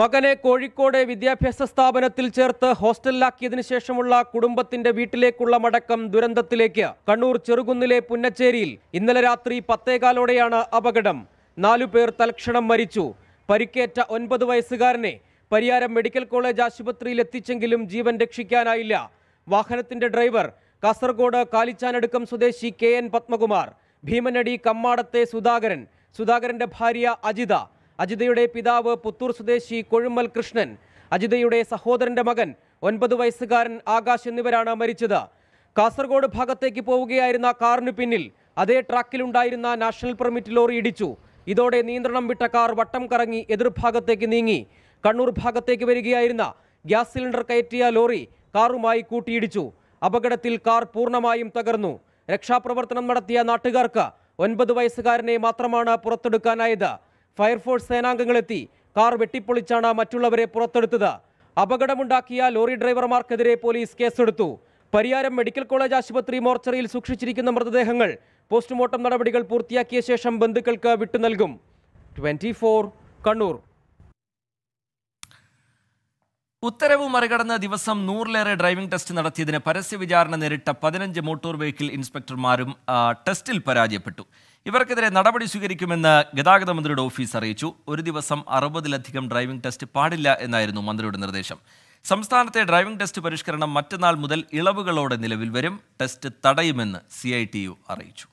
മകനെ കോഴിക്കോട് വിദ്യാഭ്യാസ സ്ഥാപനത്തിൽ ചേർത്ത് ഹോസ്റ്റലിലാക്കിയതിനു ശേഷമുള്ള കുടുംബത്തിന്റെ വീട്ടിലേക്കുള്ള മടക്കം ദുരന്തത്തിലേക്ക് കണ്ണൂർ ചെറുകുന്നിലെ പുന്നച്ചേരിയിൽ ഇന്നലെ രാത്രി പത്തേകാലോടെയാണ് അപകടം നാലുപേർ തൽക്ഷണം മരിച്ചു പരിക്കേറ്റ ഒൻപത് വയസ്സുകാരനെ പരിയാരം മെഡിക്കൽ കോളേജ് ആശുപത്രിയിൽ എത്തിച്ചെങ്കിലും ജീവൻ രക്ഷിക്കാനായില്ല വാഹനത്തിന്റെ ഡ്രൈവർ കാസർഗോഡ് കാലിച്ചാനടുക്കം സ്വദേശി കെ എൻ പത്മകുമാർ ഭീമനടി കമ്മാടത്തെ സുധാകരൻ സുധാകരന്റെ ഭാര്യ അജിത അജിതയുടെ പിതാവ് പുത്തൂർ സ്വദേശി കൊഴുമ്മൽ കൃഷ്ണൻ അജിതയുടെ സഹോദരന്റെ മകൻ ഒൻപത് വയസ്സുകാരൻ ആകാശ് എന്നിവരാണ് മരിച്ചത് കാസർഗോഡ് ഭാഗത്തേക്ക് പോവുകയായിരുന്ന കാറിന് പിന്നിൽ അതേ ട്രാക്കിലുണ്ടായിരുന്ന നാഷണൽ പെർമിറ്റ് ലോറി ഇടിച്ചു ഇതോടെ നിയന്ത്രണം വിട്ട കാർ വട്ടം കറങ്ങി എതിർഭാഗത്തേക്ക് നീങ്ങി കണ്ണൂർ ഭാഗത്തേക്ക് വരികയായിരുന്ന ഗ്യാസ് സിലിണ്ടർ കയറ്റിയ ലോറി കാറുമായി കൂട്ടിയിടിച്ചു അപകടത്തിൽ കാർ പൂർണ്ണമായും തകർന്നു രക്ഷാപ്രവർത്തനം നടത്തിയ നാട്ടുകാർക്ക് ഒൻപത് വയസ്സുകാരനെ മാത്രമാണ് പുറത്തെടുക്കാനായത് ഫയർഫോഴ്സ് സേനാംഗങ്ങളെത്തി കാർ വെട്ടിപ്പൊളിച്ചാണ് മറ്റുള്ളവരെ പുറത്തെടുത്തത് അപകടമുണ്ടാക്കിയ ലോറി ഡ്രൈവർമാർക്കെതിരെ പോലീസ് കേസെടുത്തു പരിയാരം മെഡിക്കൽ കോളേജ് ആശുപത്രി മോർച്ചറിയിൽ സൂക്ഷിച്ചിരിക്കുന്ന മൃതദേഹങ്ങൾ പോസ്റ്റ്മോർട്ടം നടപടികൾ പൂർത്തിയാക്കിയ ശേഷം ബന്ധുക്കൾക്ക് വിട്ടു നൽകും ട്വൻറ്റി കണ്ണൂർ ഉത്തരവ് മറികടന്ന ദിവസം നൂറിലേറെ ഡ്രൈവിംഗ് ടെസ്റ്റ് നടത്തിയതിന് പരസ്യ വിചാരണ നേരിട്ട പതിനഞ്ച് മോട്ടോർ വെഹിക്കിൾ ഇൻസ്പെക്ടർമാരും ടെസ്റ്റിൽ പരാജയപ്പെട്ടു ഇവർക്കെതിരെ നടപടി സ്വീകരിക്കുമെന്ന് ഗതാഗത മന്ത്രിയുടെ ഓഫീസ് അറിയിച്ചു ഒരു ദിവസം അറുപതിലധികം ഡ്രൈവിംഗ് ടെസ്റ്റ് പാടില്ല എന്നായിരുന്നു മന്ത്രിയുടെ നിർദ്ദേശം സംസ്ഥാനത്തെ ഡ്രൈവിംഗ് ടെസ്റ്റ് പരിഷ്കരണം മറ്റന്നാൾ മുതൽ ഇളവുകളോടെ നിലവിൽ വരും ടെസ്റ്റ് തടയുമെന്ന് സി അറിയിച്ചു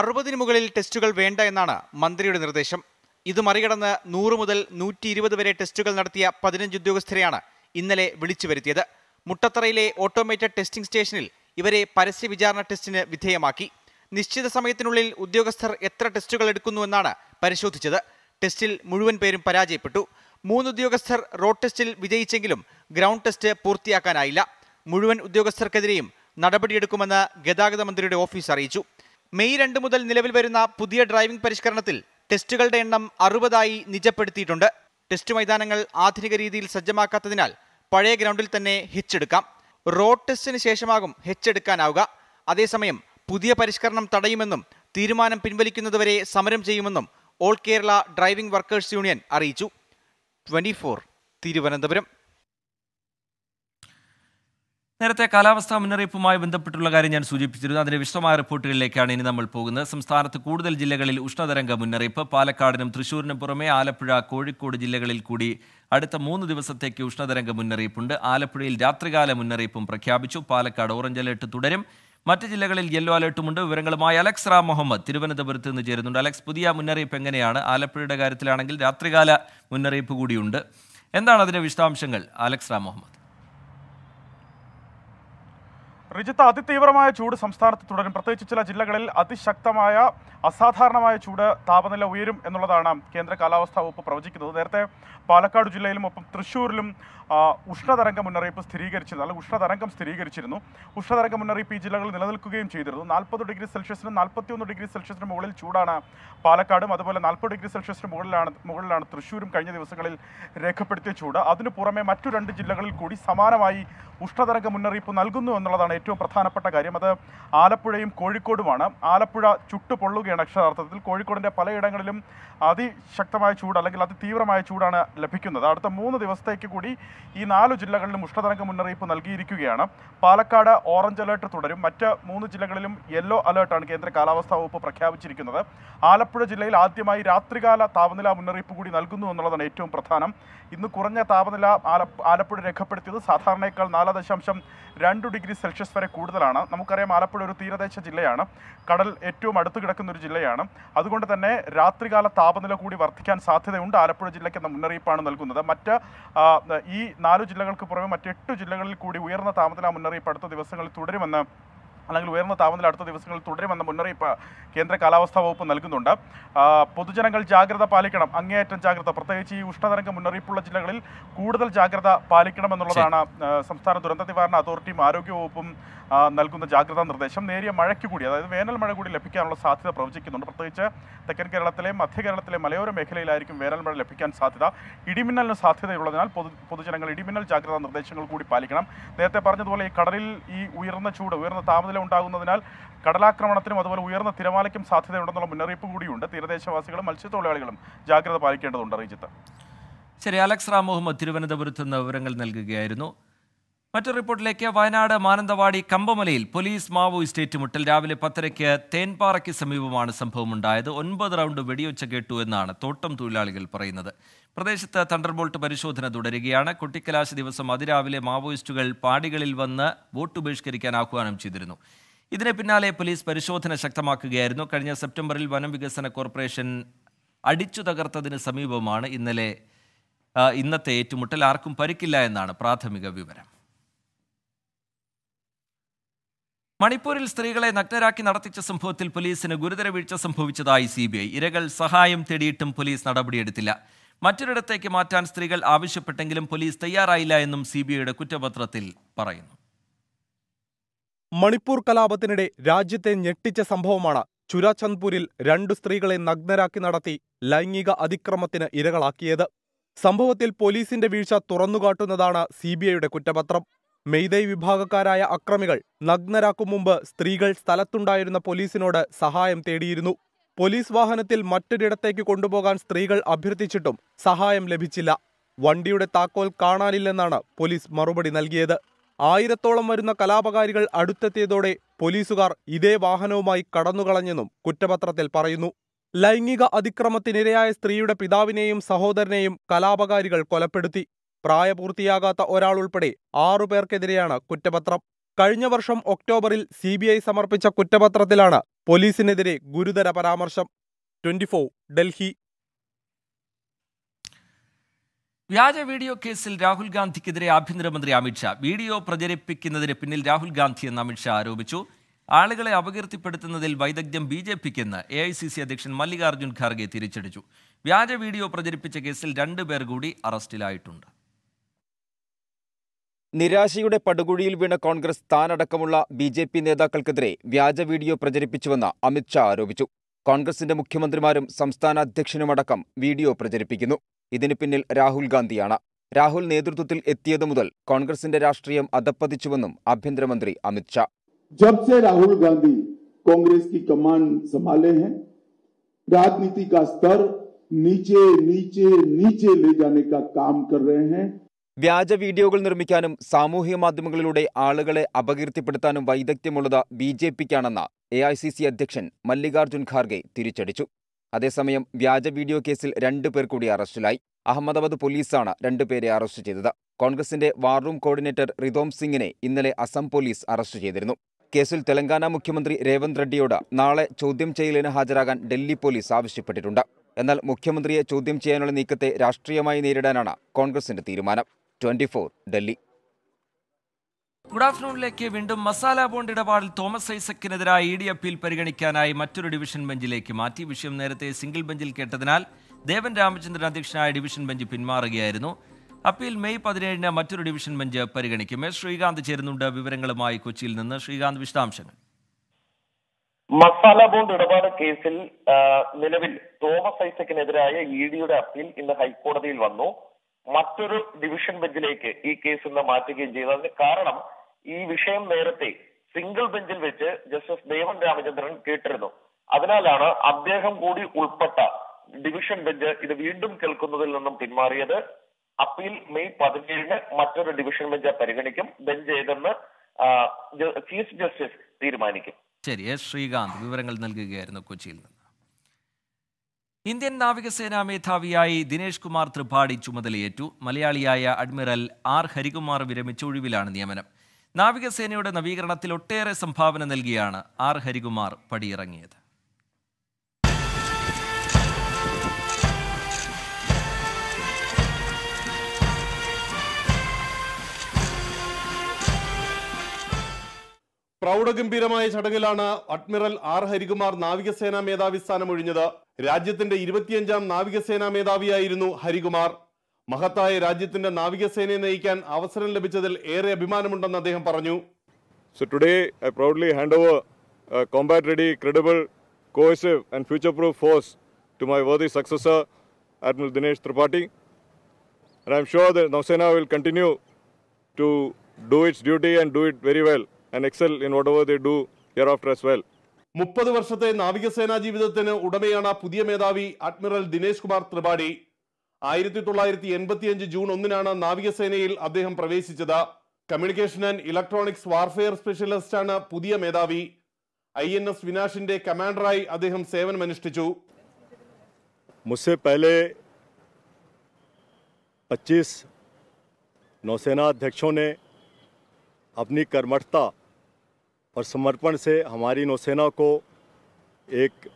അറുപതിന് മുകളിൽ ടെസ്റ്റുകൾ വേണ്ട എന്നാണ് മന്ത്രിയുടെ നിർദ്ദേശം ഇത് മറികടന്ന് നൂറ് മുതൽ നൂറ്റി ഇരുപത് വരെ ടെസ്റ്റുകൾ നടത്തിയ പതിനഞ്ച് ഉദ്യോഗസ്ഥരെയാണ് ഇന്നലെ വിളിച്ചു വരുത്തിയത് മുട്ടത്തറയിലെ ഓട്ടോമേറ്റഡ് ടെസ്റ്റിംഗ് സ്റ്റേഷനിൽ ഇവരെ പരസ്യ വിചാരണ ടെസ്റ്റിന് വിധേയമാക്കി നിശ്ചിത സമയത്തിനുള്ളിൽ ഉദ്യോഗസ്ഥർ എത്ര ടെസ്റ്റുകൾ എടുക്കുന്നുവെന്നാണ് പരിശോധിച്ചത് ടെസ്റ്റിൽ മുഴുവൻ പേരും പരാജയപ്പെട്ടു മൂന്ന് ഉദ്യോഗസ്ഥർ റോഡ് ടെസ്റ്റിൽ വിജയിച്ചെങ്കിലും ഗ്രൗണ്ട് ടെസ്റ്റ് പൂർത്തിയാക്കാനായില്ല മുഴുവൻ ഉദ്യോഗസ്ഥർക്കെതിരെയും നടപടിയെടുക്കുമെന്ന് ഗതാഗത മന്ത്രിയുടെ ഓഫീസ് അറിയിച്ചു മെയ് രണ്ട് മുതൽ നിലവിൽ വരുന്ന പുതിയ ഡ്രൈവിംഗ് പരിഷ്കരണത്തിൽ ടെസ്റ്റുകളുടെ എണ്ണം അറുപതായി നിജപ്പെടുത്തിയിട്ടുണ്ട് ടെസ്റ്റ് മൈതാനങ്ങൾ ആധുനിക രീതിയിൽ സജ്ജമാക്കാത്തതിനാൽ പഴയ ഗ്രൗണ്ടിൽ തന്നെ ഹെച്ചെടുക്കാം റോഡ് ടെസ്റ്റിന് ശേഷമാകും ഹെച്ചെടുക്കാനാവുക അതേസമയം പുതിയ പരിഷ്കരണം തടയുമെന്നും തീരുമാനം പിൻവലിക്കുന്നതുവരെ സമരം ചെയ്യുമെന്നും all Kerala driving workers union അറിയിച്ചു ട്വന്റി തിരുവനന്തപുരം നേരത്തെ കാലാവസ്ഥാ മുന്നറിയിപ്പുമായി ബന്ധപ്പെട്ടുള്ള കാര്യം ഞാൻ സൂചിപ്പിച്ചിരുന്നു അതിന്റെ വിശദമായ റിപ്പോർട്ടുകളിലേക്കാണ് ഇനി നമ്മൾ പോകുന്നത് സംസ്ഥാനത്ത് കൂടുതൽ ജില്ലകളിൽ ഉഷ്ണതരംഗ മുന്നറിയിപ്പ് പാലക്കാടിനും തൃശൂരിനും പുറമെ ആലപ്പുഴ കോഴിക്കോട് ജില്ലകളിൽ കൂടി അടുത്ത മൂന്ന് ദിവസത്തേക്ക് ഉഷ്ണതരംഗ മുന്നറിയിപ്പുണ്ട് ആലപ്പുഴയിൽ രാത്രികാല മുന്നറിയിപ്പും പ്രഖ്യാപിച്ചു പാലക്കാട് ഓറഞ്ച് അലേർട്ട് തുടരും മറ്റ് ജില്ലകളിൽ യെല്ലോ അലേർട്ടുമുണ്ട് വിവരങ്ങളുമായി അലക്സ് റാം മുഹമ്മദ് തിരുവനന്തപുരത്ത് നിന്ന് ചേരുന്നുണ്ട് അലക്സ് പുതിയ മുന്നറിയിപ്പ് എങ്ങനെയാണ് ആലപ്പുഴയുടെ കാര്യത്തിലാണെങ്കിൽ രാത്രികാല മുന്നറിയിപ്പ് കൂടിയുണ്ട് എന്താണ് അതിന്റെ വിശദാംശങ്ങൾ അലക്സ് റാം മുഹമ്മദ് റിജിത്ത് അതിതീവ്രമായ ചൂട് സംസ്ഥാനത്ത് തുടരും പ്രത്യേകിച്ച് ചില ജില്ലകളിൽ അതിശക്തമായ അസാധാരണമായ ചൂട് താപനില ഉയരും എന്നുള്ളതാണ് കേന്ദ്ര കാലാവസ്ഥാ വകുപ്പ് പ്രവചിക്കുന്നത് നേരത്തെ പാലക്കാട് ജില്ലയിലും ഒപ്പം തൃശ്ശൂരിലും ഉഷ്ണതരംഗ മുന്നറിയിപ്പ് സ്ഥിരീകരിച്ചിരുന്നു അല്ലെങ്കിൽ ഉഷ്ണതരംഗം സ്ഥിരീകരിച്ചിരുന്നു ഉഷ്ണതരംഗ മുന്നറിയിപ്പ് ഈ ജില്ലകളിൽ നിലനിൽക്കുകയും ചെയ്തിരുന്നു നാൽപ്പത് ഡിഗ്രി സെൽഷ്യസിനും നാൽപ്പത്തിയൊന്ന് ഡിഗ്രി സെൽഷ്യസിനും മുകളിൽ ചൂടാണ് പാലക്കാടും അതുപോലെ നാൽപ്പത് ഡിഗ്രി സെൽഷ്യസിന് മുകളിലാണ് മുകളിലാണ് തൃശ്ശൂരും കഴിഞ്ഞ ദിവസങ്ങളിൽ രേഖപ്പെടുത്തിയ ചൂട് അതിനു പുറമെ മറ്റു രണ്ട് ജില്ലകളിൽ കൂടി സമാനമായി ഉഷ്ണതരംഗ മുന്നറിയിപ്പ് നൽകുന്നു എന്നുള്ളതാണ് ഏറ്റവും പ്രധാനപ്പെട്ട കാര്യം അത് ആലപ്പുഴയും കോഴിക്കോടുമാണ് ആലപ്പുഴ പൊള്ളുകയാണ് അക്ഷരാർത്ഥത്തിൽ കോഴിക്കോടിൻ്റെ പലയിടങ്ങളിലും അതിശക്തമായ ചൂട് അല്ലെങ്കിൽ അതിതീവ്രമായ ചൂടാണ് ലഭിക്കുന്നത് അടുത്ത മൂന്ന് ദിവസത്തേക്ക് കൂടി ഈ നാല് ജില്ലകളിലും ഉഷ്ണതരംഗ മുന്നറിയിപ്പ് നൽകിയിരിക്കുകയാണ് പാലക്കാട് ഓറഞ്ച് അലേർട്ട് തുടരും മറ്റ് മൂന്ന് ജില്ലകളിലും യെല്ലോ അലേർട്ടാണ് കേന്ദ്ര കാലാവസ്ഥാ വകുപ്പ് പ്രഖ്യാപിച്ചിരിക്കുന്നത് ആലപ്പുഴ ജില്ലയിൽ ആദ്യമായി രാത്രികാല താപനില മുന്നറിയിപ്പ് കൂടി നൽകുന്നു എന്നുള്ളതാണ് ഏറ്റവും പ്രധാനം ഇന്ന് കുറഞ്ഞ താപനില ആലപ്പുഴ രേഖപ്പെടുത്തിയത് സാധാരണയേക്കാൾ നാല് ദശാംശം രണ്ട് ഡിഗ്രി സെൽഷ്യസ് വരെ കൂടുതലാണ് നമുക്കറിയാം ആലപ്പുഴ ഒരു തീരദേശ ജില്ലയാണ് കടൽ ഏറ്റവും അടുത്ത് കിടക്കുന്ന ഒരു ജില്ലയാണ് അതുകൊണ്ട് തന്നെ രാത്രികാല താപനില കൂടി വർദ്ധിക്കാൻ സാധ്യതയുണ്ട് ആലപ്പുഴ ജില്ലയ്ക്ക് എന്ന മുന്നറിയിപ്പാണ് നൽകുന്നത് മറ്റ് ഈ നാല് ജില്ലകൾക്ക് പുറമെ എട്ട് ജില്ലകളിൽ കൂടി ഉയർന്ന താപനില മുന്നറിയിപ്പ് അടുത്ത ദിവസങ്ങളിൽ തുടരുമെന്ന് അല്ലെങ്കിൽ ഉയർന്ന താപനില അടുത്ത ദിവസങ്ങളിൽ തുടരുമെന്ന മുന്നറിയിപ്പ് കേന്ദ്ര കാലാവസ്ഥാ വകുപ്പ് നൽകുന്നുണ്ട് പൊതുജനങ്ങൾ ജാഗ്രത പാലിക്കണം അങ്ങേയറ്റം ജാഗ്രത പ്രത്യേകിച്ച് ഈ ഉഷ്ണതരംഗ മുന്നറിയിപ്പുള്ള ജില്ലകളിൽ കൂടുതൽ ജാഗ്രത പാലിക്കണമെന്നുള്ളതാണ് സംസ്ഥാന ദുരന്ത നിവാരണ അതോറിറ്റിയും ആരോഗ്യവകുപ്പും നൽകുന്ന ജാഗ്രതാ നിർദ്ദേശം നേരിയ മഴയ്ക്ക് കൂടി അതായത് വേനൽ മഴ കൂടി ലഭിക്കാനുള്ള സാധ്യത പ്രവചിക്കുന്നുണ്ട് പ്രത്യേകിച്ച് തെക്കൻ കേരളത്തിലെ മധ്യ കേരളത്തിലെ മലയോര മേഖലയിലായിരിക്കും വേനൽ മഴ ലഭിക്കാൻ സാധ്യത ഇടിമിന്നലിന് സാധ്യതയുള്ളതിനാൽ പൊതു പൊതുജനങ്ങൾ ഇടിമിന്നൽ ജാഗ്രതാ നിർദ്ദേശങ്ങൾ കൂടി പാലിക്കണം നേരത്തെ പറഞ്ഞതുപോലെ ഈ കടലിൽ ഈ ഉയർന്ന ചൂട് ഉയർന്ന താപനില ഉണ്ടാകുന്നതിനാൽ കടലാക്രമണത്തിനും അതുപോലെ ഉയർന്ന തിരമാലയ്ക്കും സാധ്യതയുണ്ടെന്നുള്ള മുന്നറിയിപ്പ് കൂടിയുണ്ട് തീരദേശവാസികളും മത്സ്യത്തൊഴിലാളികളും ജാഗ്രത പാലിക്കേണ്ടതുണ്ട് അറിയിച്ചത് ശരി അലക്സ് റാം മുഹമ്മദ് തിരുവനന്തപുരത്ത് നിന്ന് വിവരങ്ങൾ നൽകുകയായിരുന്നു മറ്റൊരു റിപ്പോർട്ടിലേക്ക് വയനാട് മാനന്തവാടി കമ്പമലയിൽ പോലീസ് മാവോയിസ്റ്റ് ഏറ്റുമുട്ടൽ രാവിലെ പത്തരയ്ക്ക് തേൻപാറയ്ക്ക് സമീപമാണ് സംഭവമുണ്ടായത് ഒൻപത് റൗണ്ട് വെടിയൊച്ച കേട്ടു എന്നാണ് തോട്ടം തൊഴിലാളികൾ പറയുന്നത് പ്രദേശത്ത് തണ്ടർബോൾട്ട് പരിശോധന തുടരുകയാണ് കുട്ടിക്കലാശ ദിവസം അതിരാവിലെ മാവോയിസ്റ്റുകൾ പാടികളിൽ വന്ന് വോട്ട് ബഹിഷ്കരിക്കാൻ ആഹ്വാനം ചെയ്തിരുന്നു ഇതിന് പിന്നാലെ പോലീസ് പരിശോധന ശക്തമാക്കുകയായിരുന്നു കഴിഞ്ഞ സെപ്റ്റംബറിൽ വനം വികസന കോർപ്പറേഷൻ അടിച്ചു തകർത്തതിന് സമീപമാണ് ഇന്നലെ ഇന്നത്തെ ഏറ്റുമുട്ടൽ ആർക്കും പരിക്കില്ല എന്നാണ് പ്രാഥമിക വിവരം മണിപ്പൂരിൽ സ്ത്രീകളെ നഗ്നരാക്കി നടത്തിച്ച സംഭവത്തിൽ പോലീസിന് ഗുരുതര വീഴ്ച സംഭവിച്ചതായി സി ഇരകൾ സഹായം തേടിയിട്ടും പോലീസ് നടപടിയെടുത്തില്ല മറ്റൊരിടത്തേക്ക് മാറ്റാൻ സ്ത്രീകൾ ആവശ്യപ്പെട്ടെങ്കിലും പോലീസ് തയ്യാറായില്ല എന്നും സി കുറ്റപത്രത്തിൽ പറയുന്നു മണിപ്പൂർ കലാപത്തിനിടെ രാജ്യത്തെ ഞെട്ടിച്ച സംഭവമാണ് ചുരാചന്ദ്പൂരിൽ രണ്ടു സ്ത്രീകളെ നഗ്നരാക്കി നടത്തി ലൈംഗിക അതിക്രമത്തിന് ഇരകളാക്കിയത് സംഭവത്തിൽ പോലീസിന്റെ വീഴ്ച തുറന്നുകാട്ടുന്നതാണ് സി ബി ഐയുടെ കുറ്റപത്രം മെയ്തൈ വിഭാഗക്കാരായ അക്രമികൾ നഗ്നരാക്കും മുമ്പ് സ്ത്രീകൾ സ്ഥലത്തുണ്ടായിരുന്ന പോലീസിനോട് സഹായം തേടിയിരുന്നു പോലീസ് വാഹനത്തിൽ മറ്റൊരിടത്തേക്ക് കൊണ്ടുപോകാൻ സ്ത്രീകൾ അഭ്യർത്ഥിച്ചിട്ടും സഹായം ലഭിച്ചില്ല വണ്ടിയുടെ താക്കോൽ കാണാനില്ലെന്നാണ് പോലീസ് മറുപടി നൽകിയത് ആയിരത്തോളം വരുന്ന കലാപകാരികൾ അടുത്തെത്തിയതോടെ പോലീസുകാർ ഇതേ വാഹനവുമായി കടന്നുകളഞ്ഞെന്നും കുറ്റപത്രത്തിൽ പറയുന്നു ലൈംഗിക അതിക്രമത്തിനിരയായ സ്ത്രീയുടെ പിതാവിനെയും സഹോദരനെയും കലാപകാരികൾ കൊലപ്പെടുത്തി പ്രായപൂർത്തിയാകാത്ത ഒരാളുൾപ്പെടെ ആറുപേർക്കെതിരെയാണ് കുറ്റപത്രം കഴിഞ്ഞ വർഷം ഒക്ടോബറിൽ സി സമർപ്പിച്ച കുറ്റപത്രത്തിലാണ് പോലീസിനെതിരെ ഗുരുതര പരാമർശം ട്വന്റി ഫോർ ഡൽഹി വ്യാജ വീഡിയോ കേസിൽ രാഹുൽ ഗാന്ധിക്കെതിരെ ആഭ്യന്തരമന്ത്രി അമിത്ഷാ വീഡിയോ പ്രചരിപ്പിക്കുന്നതിന് പിന്നിൽ രാഹുൽ ഗാന്ധി എന്ന് അമിത്ഷാ ആരോപിച്ചു ആളുകളെ അപകീർത്തിപ്പെടുത്തുന്നതിൽ വൈദഗ്ധ്യം ബി ജെ പിക്കെന്ന് എ ഐ സി സി അധ്യക്ഷൻ മല്ലികാർജ്ജുൻ ഖാർഗെ തിരിച്ചടിച്ചു വ്യാജ വീഡിയോ പ്രചരിപ്പിച്ച കേസിൽ രണ്ടുപേർ കൂടി അറസ്റ്റിലായിട്ടുണ്ട് നിരാശയുടെ പടുകുഴിയിൽ വീണ കോൺഗ്രസ് താനടക്കമുള്ള ബി ജെ പി നേതാക്കൾക്കെതിരെ വ്യാജ വീഡിയോ പ്രചരിപ്പിച്ചുവെന്ന് അമിത്ഷാ ആരോപിച്ചു കോൺഗ്രസിന്റെ മുഖ്യമന്ത്രിമാരും സംസ്ഥാന അധ്യക്ഷനുമടക്കം വീഡിയോ പ്രചരിപ്പിക്കുന്നു ഇതിനു പിന്നിൽ രാഹുൽ ഗാന്ധിയാണ് രാഹുൽ നേതൃത്വത്തിൽ എത്തിയതു മുതൽ കോൺഗ്രസിന്റെ രാഷ്ട്രീയം അധപ്പതിച്ചുവെന്നും ആഭ്യന്തരമന്ത്രി അമിത്ഷാ ജബ് से രാഹുൽ ഗാന്ധി കോൺഗ്രസ് की കമാൻ संभाले हैं राजनीति का स्तर नीचे नीचे नीचे ले जाने का काम कर रहे हैं വ്യാജ വീഡിയോകൾ നിർമ്മിക്കാനും സാമൂഹ്യ മാധ്യമങ്ങളിലൂടെ ആളുകളെ അപകീർത്തിപ്പെടുത്താനും വൈദഗ്ധ്യമുള്ളത് ബി ജെ പിക്കാണെന്ന എ ഐ സി സി അധ്യക്ഷൻ മല്ലികാർജ്ജുൻ ഖാർഗെ തിരിച്ചടിച്ചു അതേസമയം വ്യാജ വീഡിയോ കേസിൽ രണ്ടു പേർ കൂടി അറസ്റ്റിലായി അഹമ്മദാബാദ് പോലീസാണ് രണ്ടുപേരെ അറസ്റ്റ് ചെയ്തത് കോൺഗ്രസിന്റെ വാർ റൂം കോർഡിനേറ്റർ റിതോം സിംഗിനെ ഇന്നലെ അസം പോലീസ് അറസ്റ്റ് ചെയ്തിരുന്നു കേസിൽ തെലങ്കാന മുഖ്യമന്ത്രി രേവന്ത് റെഡ്ഡിയോട് നാളെ ചോദ്യം ചെയ്യലിന് ഹാജരാകാൻ ഡൽഹി പോലീസ് ആവശ്യപ്പെട്ടിട്ടുണ്ട് എന്നാൽ മുഖ്യമന്ത്രിയെ ചോദ്യം ചെയ്യാനുള്ള നീക്കത്തെ രാഷ്ട്രീയമായി നേരിടാനാണ് കോൺഗ്രസിന്റെ തീരുമാനം ട്വന്റി ഫോർ ഡൽഹി ഗുഡ് ആഫ്റ്റർനൂണിലേക്ക് വീണ്ടും മസാല ബോണ്ട് ഇടപാടിൽ തോമസ് ഐസക്കിനെതിരായ ഇ ഡി അപ്പീൽ പരിഗണിക്കാനായി മറ്റൊരു ഡിവിഷൻ ബെഞ്ചിലേക്ക് മാറ്റി വിഷയം നേരത്തെ സിംഗിൾ ബെഞ്ചിൽ കേട്ടതിനാൽ ദേവൻ രാമചന്ദ്രൻ അധ്യക്ഷനായ ഡിവിഷൻ ബെഞ്ച് പിന്മാറുകയായിരുന്നു അപ്പീൽ മെയ് പതിനേഴിന് മറ്റൊരു ഡിവിഷൻ ബെഞ്ച് പരിഗണിക്കും എസ് ശ്രീകാന്ത് ചേരുന്നുണ്ട് വിവരങ്ങളുമായി കൊച്ചിയിൽ നിന്ന് ശ്രീകാന്ത് വിശദാംശങ്ങൾ മസാല ബോണ്ട് ഇടപാട് കേസിൽ നിലവിൽ തോമസ് ഐസക്കിനെതിരായ ഇ ഡിയുടെ അപ്പീൽ ഇന്ന് ഹൈക്കോടതിയിൽ വന്നു മറ്റൊരു ഡിവിഷൻ ബെഞ്ചിലേക്ക് ഈ കേസ് ഇന്ന് മാറ്റുകയും ചെയ്തു അതിന് കാരണം ഈ വിഷയം നേരത്തെ സിംഗിൾ ബെഞ്ചിൽ വെച്ച് ജസ്റ്റിസ് ദേവൻ രാമചന്ദ്രൻ കേട്ടിരുന്നു അതിനാലാണ് അദ്ദേഹം കൂടി ഉൾപ്പെട്ട ഡിവിഷൻ ബെഞ്ച് ഇത് വീണ്ടും കേൾക്കുന്നതിൽ നിന്നും പിന്മാറിയത് അപ്പീൽ മെയ് പതിനേഴിന് മറ്റൊരു ഡിവിഷൻ ബെഞ്ച് പരിഗണിക്കും ബെഞ്ച് ഏതെന്ന് ചീഫ് ജസ്റ്റിസ് തീരുമാനിക്കും ശരി എസ് ശ്രീകാന്ത് വിവരങ്ങൾ നൽകുകയായിരുന്നു കൊച്ചിയിൽ നിന്ന് ഇന്ത്യൻ നാവികസേനാ മേധാവിയായി ദിനേഷ് കുമാർ ത്രിപാഠി ചുമതലയേറ്റു മലയാളിയായ അഡ്മിറൽ ആർ ഹരികുമാർ വിരമിച്ച ഒഴിവിലാണ് നിയമനം നാവികസേനയുടെ നവീകരണത്തിൽ ഒട്ടേറെ സംഭാവന നൽകിയാണ് ആർ ഹരികുമാർ പടിയിറങ്ങിയത് പ്രൗഢഗംഭീരമായ ചടങ്ങിലാണ് അഡ്മിറൽ ആർ ഹരികുമാർ നാവികസേനാ മേധാവി സ്ഥാനം ഒഴിഞ്ഞത് രാജ്യത്തിന്റെ ഇരുപത്തിയഞ്ചാം നാവികസേനാ മേധാവിയായിരുന്നു ഹരികുമാർ മഹത്തായ രാജ്യത്തിന്റെ നാവികസേനയെ നയിക്കാൻ അവസരം ലഭിച്ചതിൽ ഏറെ അഭിമാനമുണ്ടെന്ന് അദ്ദേഹം പറഞ്ഞു so today I proudly hand over combat ready credible coercive and future proof force to my worthy successor Admiral Dinesh Tripathi. And I'm sure will continue to continue it's duty and duty it very well and excel in excel over the they year after as well മുപ്പത് വർഷത്തെ നാവികസേനാ ജീവിതത്തിന് ഉടമയാണ് പുതിയ മേധാവി അഡ്മിറൽ ദിനേശ് കുമാർ ത്രിപാഠി ആയിരത്തി തൊള്ളായിരത്തി അഞ്ച് ജൂൺ ഒന്നിനാണ് നാവികസേനയിൽ അദ്ദേഹം പ്രവേശിച്ചത് കമ്മ്യൂണിക്കേഷൻ ആൻഡ് ഇലക്ട്രോണിക്സ് വാർഫെയർ സ്പെഷ്യലിസ്റ്റാണ് പുതിയ മേധാവി ഐ എൻ എസ് വിനാഷിന്റെ കമാൻഡറായി അദ്ദേഹം സേവനമനുഷ്ഠിച്ചു പച്ചീസ് നൗസേനാ അപ്നി കർമ്മഠത अपनी कर्मठता और समर्पण से हमारी नौसेना को एक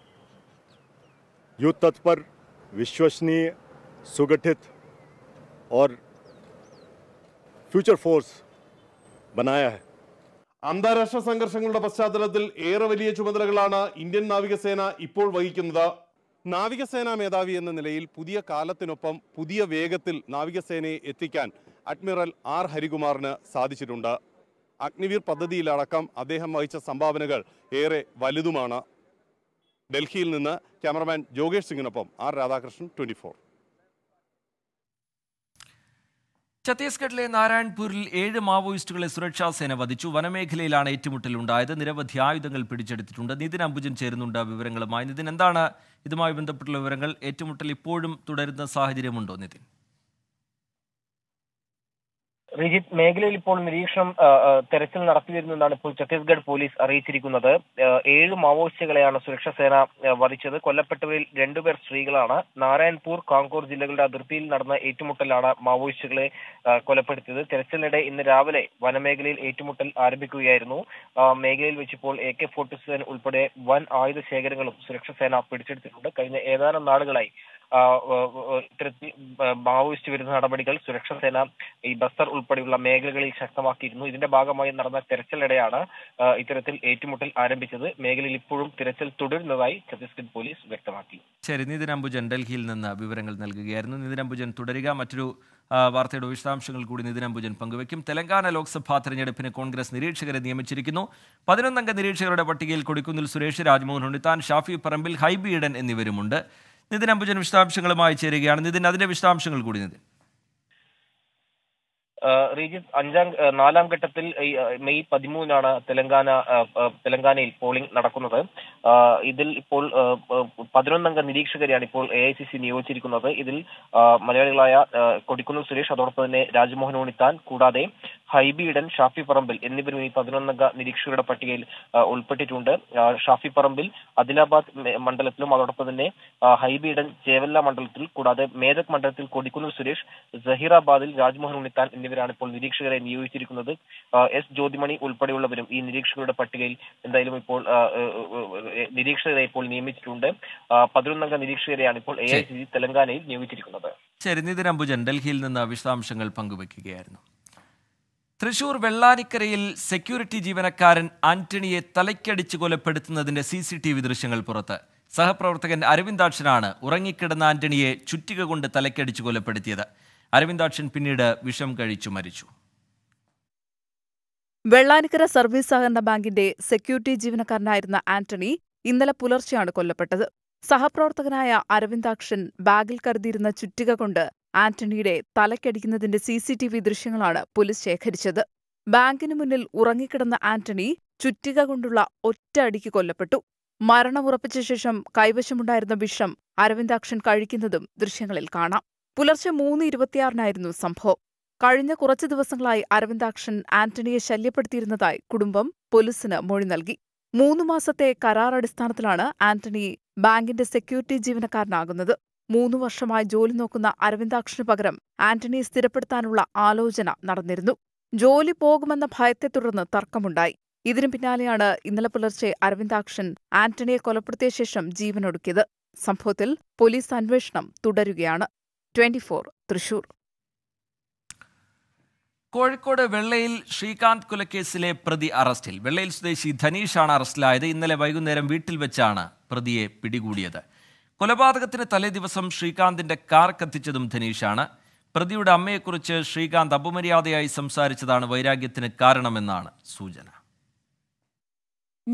युद्ध तत्पर विश्वसनीय सुगठित और ഫ്യൂച്ചർ ഫോഴ്സ് ബനായ അന്താരാഷ്ട്ര സംഘർഷങ്ങളുടെ പശ്ചാത്തലത്തിൽ ഏറെ വലിയ ചുമതലകളാണ് ഇന്ത്യൻ നാവികസേന ഇപ്പോൾ വഹിക്കുന്നത് നാവികസേനാ മേധാവി എന്ന നിലയിൽ പുതിയ കാലത്തിനൊപ്പം പുതിയ വേഗത്തിൽ നാവികസേനയെ എത്തിക്കാൻ അഡ്മിറൽ ആർ ഹരികുമാറിന് സാധിച്ചിട്ടുണ്ട് അഗ്നിവീർ പദ്ധതിയിലടക്കം അദ്ദേഹം വഹിച്ച സംഭാവനകൾ ഏറെ വലുതുമാണ് ഡൽഹിയിൽ നിന്ന് ക്യാമറമാൻ ജോഗേഷ് സിംഗിനൊപ്പം ആർ രാധാകൃഷ്ണൻ ട്വന്റി ഫോർ ഛത്തീസ്ഗഡിലെ നാരായൺപൂരിൽ ഏഴ് മാവോയിസ്റ്റുകളെ സുരക്ഷാ സേന വധിച്ചു വനമേഖലയിലാണ് ഏറ്റുമുട്ടലുണ്ടായത് നിരവധി ആയുധങ്ങൾ പിടിച്ചെടുത്തിട്ടുണ്ട് നിതിൻ അംബുജൻ ചേരുന്നുണ്ട് വിവരങ്ങളുമായി നിതിൻ എന്താണ് ഇതുമായി ബന്ധപ്പെട്ടുള്ള വിവരങ്ങൾ ഏറ്റുമുട്ടൽ ഇപ്പോഴും തുടരുന്ന സാഹചര്യമുണ്ടോ നിതിൻ റിജിത് മേഖലയിൽ ഇപ്പോൾ നിരീക്ഷണം തെരച്ചിൽ നടത്തി വരുന്നതാണ് ഇപ്പോൾ ഛത്തീസ്ഗഡ് പോലീസ് അറിയിച്ചിരിക്കുന്നത് ഏഴ് മാവോയിസ്റ്റുകളെയാണ് സുരക്ഷാ സേന വധിച്ചത് കൊല്ലപ്പെട്ടവരിൽ രണ്ടുപേർ സ്ത്രീകളാണ് നാരായൺപൂർ കാങ്കോർ ജില്ലകളുടെ അതിർത്തിയിൽ നടന്ന ഏറ്റുമുട്ടലാണ് മാവോയിസ്റ്റുകളെ കൊലപ്പെടുത്തിയത് തെരച്ചിലിനിടെ ഇന്ന് രാവിലെ വനമേഖലയിൽ ഏറ്റുമുട്ടൽ ആരംഭിക്കുകയായിരുന്നു മേഖലയിൽ വെച്ചിപ്പോൾ എ കെ ഫോർട്ടി സെവൻ ഉൾപ്പെടെ വൻ ആയുധ ശേഖരങ്ങളും സുരക്ഷാ സേന പിടിച്ചെടുത്തിട്ടുണ്ട് കഴിഞ്ഞ ഏതാനും നാളുകളായി ഇത്തരത്തിൽ മാവോയിസ്റ്റ് വിരുദ്ധ നടപടികൾ സുരക്ഷാസേന ഈ ബസ്തർ ഉൾപ്പെടെയുള്ള മേഖലകളിൽ ശക്തമാക്കിയിരുന്നു ഇതിന്റെ ഭാഗമായി നടന്ന തെരച്ചിലിടെയാണ് ഇത്തരത്തിൽ ഏറ്റുമുട്ടൽ ആരംഭിച്ചത് മേഖലയിൽ ഇപ്പോഴും തിരച്ചിൽ തുടരുന്നതായി ഛത്തീസ്ഗഡ് പോലീസ് വ്യക്തമാക്കി ശരി നിതിൻ അംബുജൻ ഡൽഹിയിൽ നിന്ന് വിവരങ്ങൾ നൽകുകയായിരുന്നു നിതിൻ അംബുജൻ തുടരുക മറ്റൊരു വാർത്തയുടെ വിശദാംശങ്ങൾ കൂടി നിതിൻ അംബുജൻ പങ്കുവയ്ക്കും തെലങ്കാന ലോക്സഭാ തെരഞ്ഞെടുപ്പിന് കോൺഗ്രസ് നിരീക്ഷകരെ നിയമിച്ചിരിക്കുന്നു പതിനൊന്നംഗ നിരീക്ഷകരുടെ പട്ടികയിൽ കൊടിക്കുന്നിൽ സുരേഷ് രാജ്മോഹൻ ഉണ്ണിത്താൻ ഷാഫി പറമ്പിൽ ഹൈബി ഇടൻ എന്നിവരുമുണ്ട് നിതിൻ അംബുജൻ വിശദാംശങ്ങളുമായി ചേരുകയാണ് നിതിൻ അതിന്റെ വിശദാംശങ്ങൾ കൂടി നിതിൻ റീജിയൻ അഞ്ചാം നാലാം ഘട്ടത്തിൽ മെയ് പതിമൂന്നിനാണ് തെലങ്കാന തെലങ്കാനയിൽ പോളിംഗ് നടക്കുന്നത് ഇതിൽ ഇപ്പോൾ പതിനൊന്നംഗ നിരീക്ഷകരെയാണ് ഇപ്പോൾ എ ഐ സി സി നിയോഗിച്ചിരിക്കുന്നത് ഇതിൽ മലയാളികളായ കൊടിക്കുന്നിൽ സുരേഷ് അതോടൊപ്പം തന്നെ രാജ്മോഹൻ ഉണിത്താൻ കൂടാതെ ഹൈബി ഷാഫി പറമ്പിൽ എന്നിവരും ഈ പതിനൊന്നംഗ നിരീക്ഷകരുടെ പട്ടികയിൽ ഉൾപ്പെട്ടിട്ടുണ്ട് ഷാഫി പറമ്പിൽ അദിലാബാദ് മണ്ഡലത്തിലും അതോടൊപ്പം തന്നെ ഹൈബി ചേവല്ല മണ്ഡലത്തിൽ കൂടാതെ മേദക് മണ്ഡലത്തിൽ കൊടിക്കുന്നിൽ സുരേഷ് സഹീറാബാദിൽ രാജ്മോഹൻ ഉണ്ണിത്താൻ എന്നിവരാണ് ഇപ്പോൾ നിരീക്ഷകരെ നിയോഗിച്ചിരിക്കുന്നത് എസ് ജ്യോതിമണി ഉൾപ്പെടെയുള്ളവരും ഈ നിരീക്ഷകരുടെ പട്ടികയിൽ എന്തായാലും ഇപ്പോൾ നിരീക്ഷകരെ ഇപ്പോൾ നിയമിച്ചിട്ടുണ്ട് പതിനൊന്നംഗ നിരീക്ഷകരെയാണ് ഇപ്പോൾ എ ഐ സി തെലങ്കാനയിൽ നിയോഗിച്ചിരിക്കുന്നത് ശരി നിതിൻ ഡൽഹിയിൽ നിന്ന് വിശദാംശങ്ങൾ പങ്കുവയ്ക്കുകയായിരുന്നു തൃശൂർ വെള്ളാനിക്കരയിൽ സെക്യൂരിറ്റി ജീവനക്കാരൻ ആന്റണിയെ തലയ്ക്കടിച്ച് കൊലപ്പെടുത്തുന്നതിന്റെ സി സി ടി വി ദൃശ്യങ്ങൾ പുറത്ത് സഹപ്രവർത്തകൻ അരവിന്ദാക്ഷനാണ് ഉറങ്ങിക്കിടന്ന ആന്റണിയെ ചുറ്റിക കൊണ്ട് തലയ്ക്കടിച്ച് കൊലപ്പെടുത്തിയത് അരവിന്ദാക്ഷൻ പിന്നീട് വിഷം കഴിച്ചു മരിച്ചു വെള്ളാനിക്കര സർവീസ് സഹകരണ ബാങ്കിന്റെ സെക്യൂരിറ്റി ജീവനക്കാരനായിരുന്ന ആന്റണി ഇന്നലെ പുലർച്ചെയാണ് കൊല്ലപ്പെട്ടത് സഹപ്രവർത്തകനായ അരവിന്ദാക്ഷൻ ബാഗിൽ കരുതിയിരുന്ന ചുറ്റിക കൊണ്ട് ആന്റണിയുടെ തലക്കടിക്കുന്നതിന്റെ സി സി ടി വി ദൃശ്യങ്ങളാണ് പോലീസ് ശേഖരിച്ചത് ബാങ്കിന് മുന്നിൽ ഉറങ്ങിക്കിടന്ന ആന്റണി ചുറ്റിക കൊണ്ടുള്ള ഒറ്റ അടിക്ക് കൊല്ലപ്പെട്ടു മരണമുറപ്പിച്ച ശേഷം കൈവശമുണ്ടായിരുന്ന വിഷം അരവിന്ദാക്ഷൻ കഴിക്കുന്നതും ദൃശ്യങ്ങളിൽ കാണാം പുലർച്ചെ മൂന്ന് ഇരുപത്തിയാറിനായിരുന്നു സംഭവം കഴിഞ്ഞ കുറച്ചു ദിവസങ്ങളായി അരവിന്ദാക്ഷൻ ആന്റണിയെ ശല്യപ്പെടുത്തിയിരുന്നതായി കുടുംബം പോലീസിന് മൊഴി നൽകി മൂന്ന് മാസത്തെ കരാർ അടിസ്ഥാനത്തിലാണ് ആന്റണി ബാങ്കിന്റെ സെക്യൂരിറ്റി ജീവനക്കാരനാകുന്നത് മൂന്നു വർഷമായി ജോലി നോക്കുന്ന അരവിന്ദാക്ഷന് പകരം ആന്റണിയെ സ്ഥിരപ്പെടുത്താനുള്ള ആലോചന നടന്നിരുന്നു ജോലി പോകുമെന്ന ഭയത്തെ തുടർന്ന് തർക്കമുണ്ടായി ഇതിനു പിന്നാലെയാണ് ഇന്നലെ പുലർച്ചെ അരവിന്ദാക്ഷൻ ആന്റണിയെ കൊലപ്പെടുത്തിയ ശേഷം ജീവനൊടുക്കിയത് സംഭവത്തിൽ പോലീസ് അന്വേഷണം തുടരുകയാണ് ട്വന്റി തൃശൂർ കോഴിക്കോട് വെള്ളയിൽ ശ്രീകാന്ത് കൊലക്കേസിലെ പ്രതി അറസ്റ്റിൽ വെള്ളയിൽ സ്വദേശി ധനീഷാണ് അറസ്റ്റിലായത് ഇന്നലെ വൈകുന്നേരം വീട്ടിൽ വെച്ചാണ് പ്രതിയെ പിടികൂടിയത് കൊലപാതകത്തിന് തലേ ദിവസം ശ്രീകാന്തിൻ്റെ കാർ കത്തിച്ചതും ധനീഷാണ് പ്രതിയുടെ അമ്മയെക്കുറിച്ച് ശ്രീകാന്ത് അപമര്യാദയായി സംസാരിച്ചതാണ് വൈരാഗ്യത്തിന് കാരണമെന്നാണ് സൂചന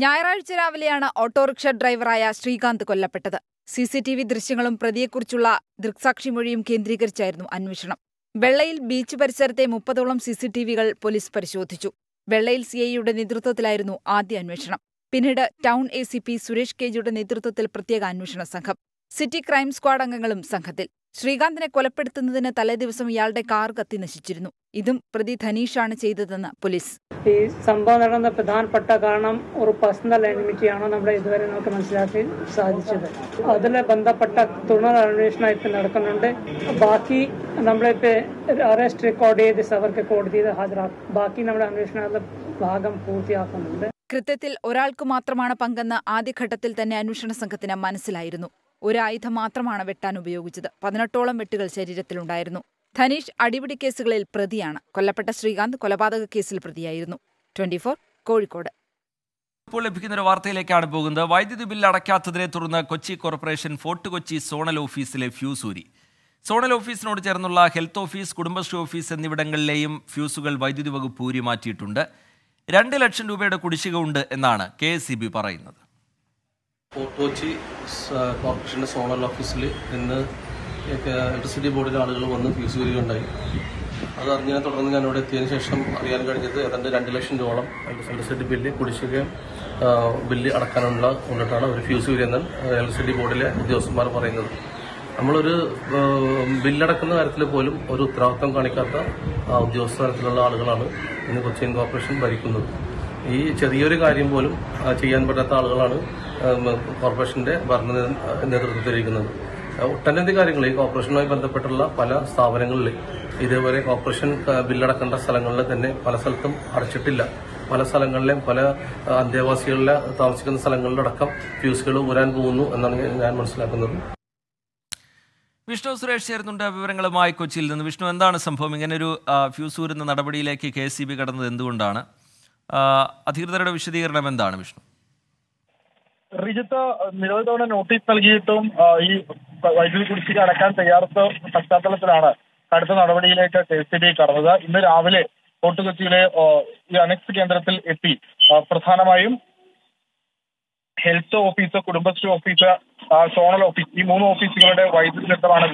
ഞായറാഴ്ച രാവിലെയാണ് ഓട്ടോറിക്ഷ ഡ്രൈവറായ ശ്രീകാന്ത് കൊല്ലപ്പെട്ടത് സി സി ടി വി ദൃശ്യങ്ങളും പ്രതിയെക്കുറിച്ചുള്ള ദൃക്സാക്ഷി മൊഴിയും കേന്ദ്രീകരിച്ചായിരുന്നു അന്വേഷണം വെള്ളയിൽ ബീച്ച് പരിസരത്തെ മുപ്പതോളം സി സി ടി വികൾ പോലീസ് പരിശോധിച്ചു വെള്ളയിൽ സി ഐയുടെ നേതൃത്വത്തിലായിരുന്നു ആദ്യ അന്വേഷണം പിന്നീട് town A C P Suresh കെജിയുടെ നേതൃത്വത്തിൽ പ്രത്യേക അന്വേഷണ സംഘം സിറ്റി ക്രൈം സ്ക്വാഡ് അംഗങ്ങളും സംഘത്തിൽ ശ്രീകാന്തിനെ കൊലപ്പെടുത്തുന്നതിന് തലേദിവസം ഇയാളുടെ കാർ കത്തി നശിച്ചിരുന്നു ഇതും പ്രതി ധനീഷാണ് ചെയ്തതെന്ന് പോലീസ് ഈ സംഭവം നടന്ന പ്രധാനപ്പെട്ട കാരണം ഒരു പേഴ്സണൽ എനിമിറ്റിയാണോ നമ്മുടെ ഇതുവരെ നമുക്ക് മനസ്സിലാക്കി സാധിച്ചത് അതിൽ ബന്ധപ്പെട്ട തുടർ അന്വേഷണം ഇപ്പം നടക്കുന്നുണ്ട് ബാക്കി നമ്മളിപ്പോൾ അറസ്റ്റ് റെക്കോർഡ് ചെയ്ത് അവർക്ക് കോടതി ഹാജരാക്കും ബാക്കി നമ്മുടെ അന്വേഷണ ഭാഗം പൂർത്തിയാക്കുന്നുണ്ട് കൃത്യത്തിൽ ഒരാൾക്ക് മാത്രമാണ് പങ്കെന്ന് ആദ്യഘട്ടത്തിൽ തന്നെ അന്വേഷണ സംഘത്തിന് മനസ്സിലായിരുന്നു ഒരായുധം മാത്രമാണ് വെട്ടാൻ ഉപയോഗിച്ചത് പതിനെട്ടോളം വെട്ടുകൾ ശരീരത്തിലുണ്ടായിരുന്നു ധനീഷ് അടിപിടി കേസുകളിൽ പ്രതിയാണ് കൊല്ലപ്പെട്ട ശ്രീകാന്ത് കൊലപാതക കേസിൽ പ്രതിയായിരുന്നു ട്വന്റി കോഴിക്കോട് ഇപ്പോൾ ലഭിക്കുന്ന ഒരു വാർത്തയിലേക്കാണ് പോകുന്നത് വൈദ്യുതി ബില്ല് അടയ്ക്കാത്തതിനെ തുടർന്ന് Kochi corporation fort Kochi zonal office fuse ഊരി സോണൽ ഓഫീസിനോട് ചേർന്നുള്ള ഹെൽത്ത് ഓഫീസ് കുടുംബശ്രീ ഓഫീസ് എന്നിവിടങ്ങളിലെയും ഫ്യൂസുകൾ വൈദ്യുതി വകുപ്പ് ഊരി മാറ്റിയിട്ടുണ്ട് രണ്ട് ലക്ഷം രൂപയുടെ കുടിശ്ശിക ഉണ്ട് എന്നാണ് കെ പറയുന്നത് കോട്ടോച്ചി കോർപ്പറേഷൻ്റെ സോണൽ ഓഫീസിൽ ഇന്ന് ഇലക്ട്രിസിറ്റി ബോർഡിലെ ആളുകൾ വന്ന് ഫ്യൂസ് വരികയുണ്ടായി അത് അറിഞ്ഞതിനെ തുടർന്ന് ഞാൻ ഇവിടെ എത്തിയതിനു ശേഷം അറിയാൻ കഴിഞ്ഞത് ഏതാണ്ട് രണ്ട് ലക്ഷം രൂപയോളം ഇലക്ട്രിസിറ്റി ബില്ല് കുടിശ്ശിക ബില്ല് അടക്കാനുള്ള കൊണ്ടിട്ടാണ് അവർ ഫ്യൂസ് വരികയെന്ന് ഇലക്ട്രിസിറ്റി ബോർഡിലെ ഉദ്യോഗസ്ഥന്മാർ പറയുന്നത് നമ്മളൊരു ബില്ലടക്കുന്ന കാര്യത്തിൽ പോലും ഒരു ഉത്തരവാദിത്വം കാണിക്കാത്ത ഉദ്യോഗസ്ഥാനത്തിലുള്ള ആളുകളാണ് ഇന്ന് കൊച്ചിൻ കോർപ്പറേഷൻ ഭരിക്കുന്നത് ഈ ചെറിയൊരു കാര്യം പോലും ചെയ്യാൻ പറ്റാത്ത ആളുകളാണ് കോർപ്പറേഷന്റെ ഭരണ നേതൃത്വത്തിലിരിക്കുന്നത് ഒട്ടനവധി കാര്യങ്ങൾ ഈ കോർപ്പറേഷനുമായി ബന്ധപ്പെട്ടുള്ള പല സ്ഥാപനങ്ങളിൽ ഇതേപോലെ കോർപ്പറേഷൻ ബില്ലടക്കേണ്ട സ്ഥലങ്ങളിൽ തന്നെ പല സ്ഥലത്തും അടച്ചിട്ടില്ല പല സ്ഥലങ്ങളിലെയും പല അന്തേവാസികളിലെ താമസിക്കുന്ന സ്ഥലങ്ങളിലടക്കം ഫ്യൂസുകൾ ഊരാൻ പോകുന്നു എന്നാണ് ഞാൻ മനസ്സിലാക്കുന്നത് വിഷ്ണു സുരേഷ് ചേരുന്നുണ്ട് വിവരങ്ങളുമായി കൊച്ചിയിൽ നിന്ന് വിഷ്ണു എന്താണ് സംഭവം ഇങ്ങനെ ഫ്യൂസ് ഊരുന്ന നടപടിയിലേക്ക് കെ സി ബി കടന്നത് എന്തുകൊണ്ടാണ് അധികൃതരുടെ വിശദീകരണം എന്താണ് വിഷ്ണു റിജിത്ത് നിരവധി തവണ നോട്ടീസ് നൽകിയിട്ടും ഈ വൈദ്യുതി കുടിശ്ശിക അടക്കാൻ തയ്യാറത്ത പശ്ചാത്തലത്തിലാണ് കടുത്ത നടപടിയിലേക്ക് കെ എസ് ബി കടന്നത് ഇന്ന് രാവിലെ കൊച്ചിയിലെ ഈ അനക്സ് കേന്ദ്രത്തിൽ എത്തി പ്രധാനമായും health office Kudumbashree office zonal office ഈ മൂന്ന് ഓഫീസുകളുടെ വൈദ്യുതി ബന്ധമാണ്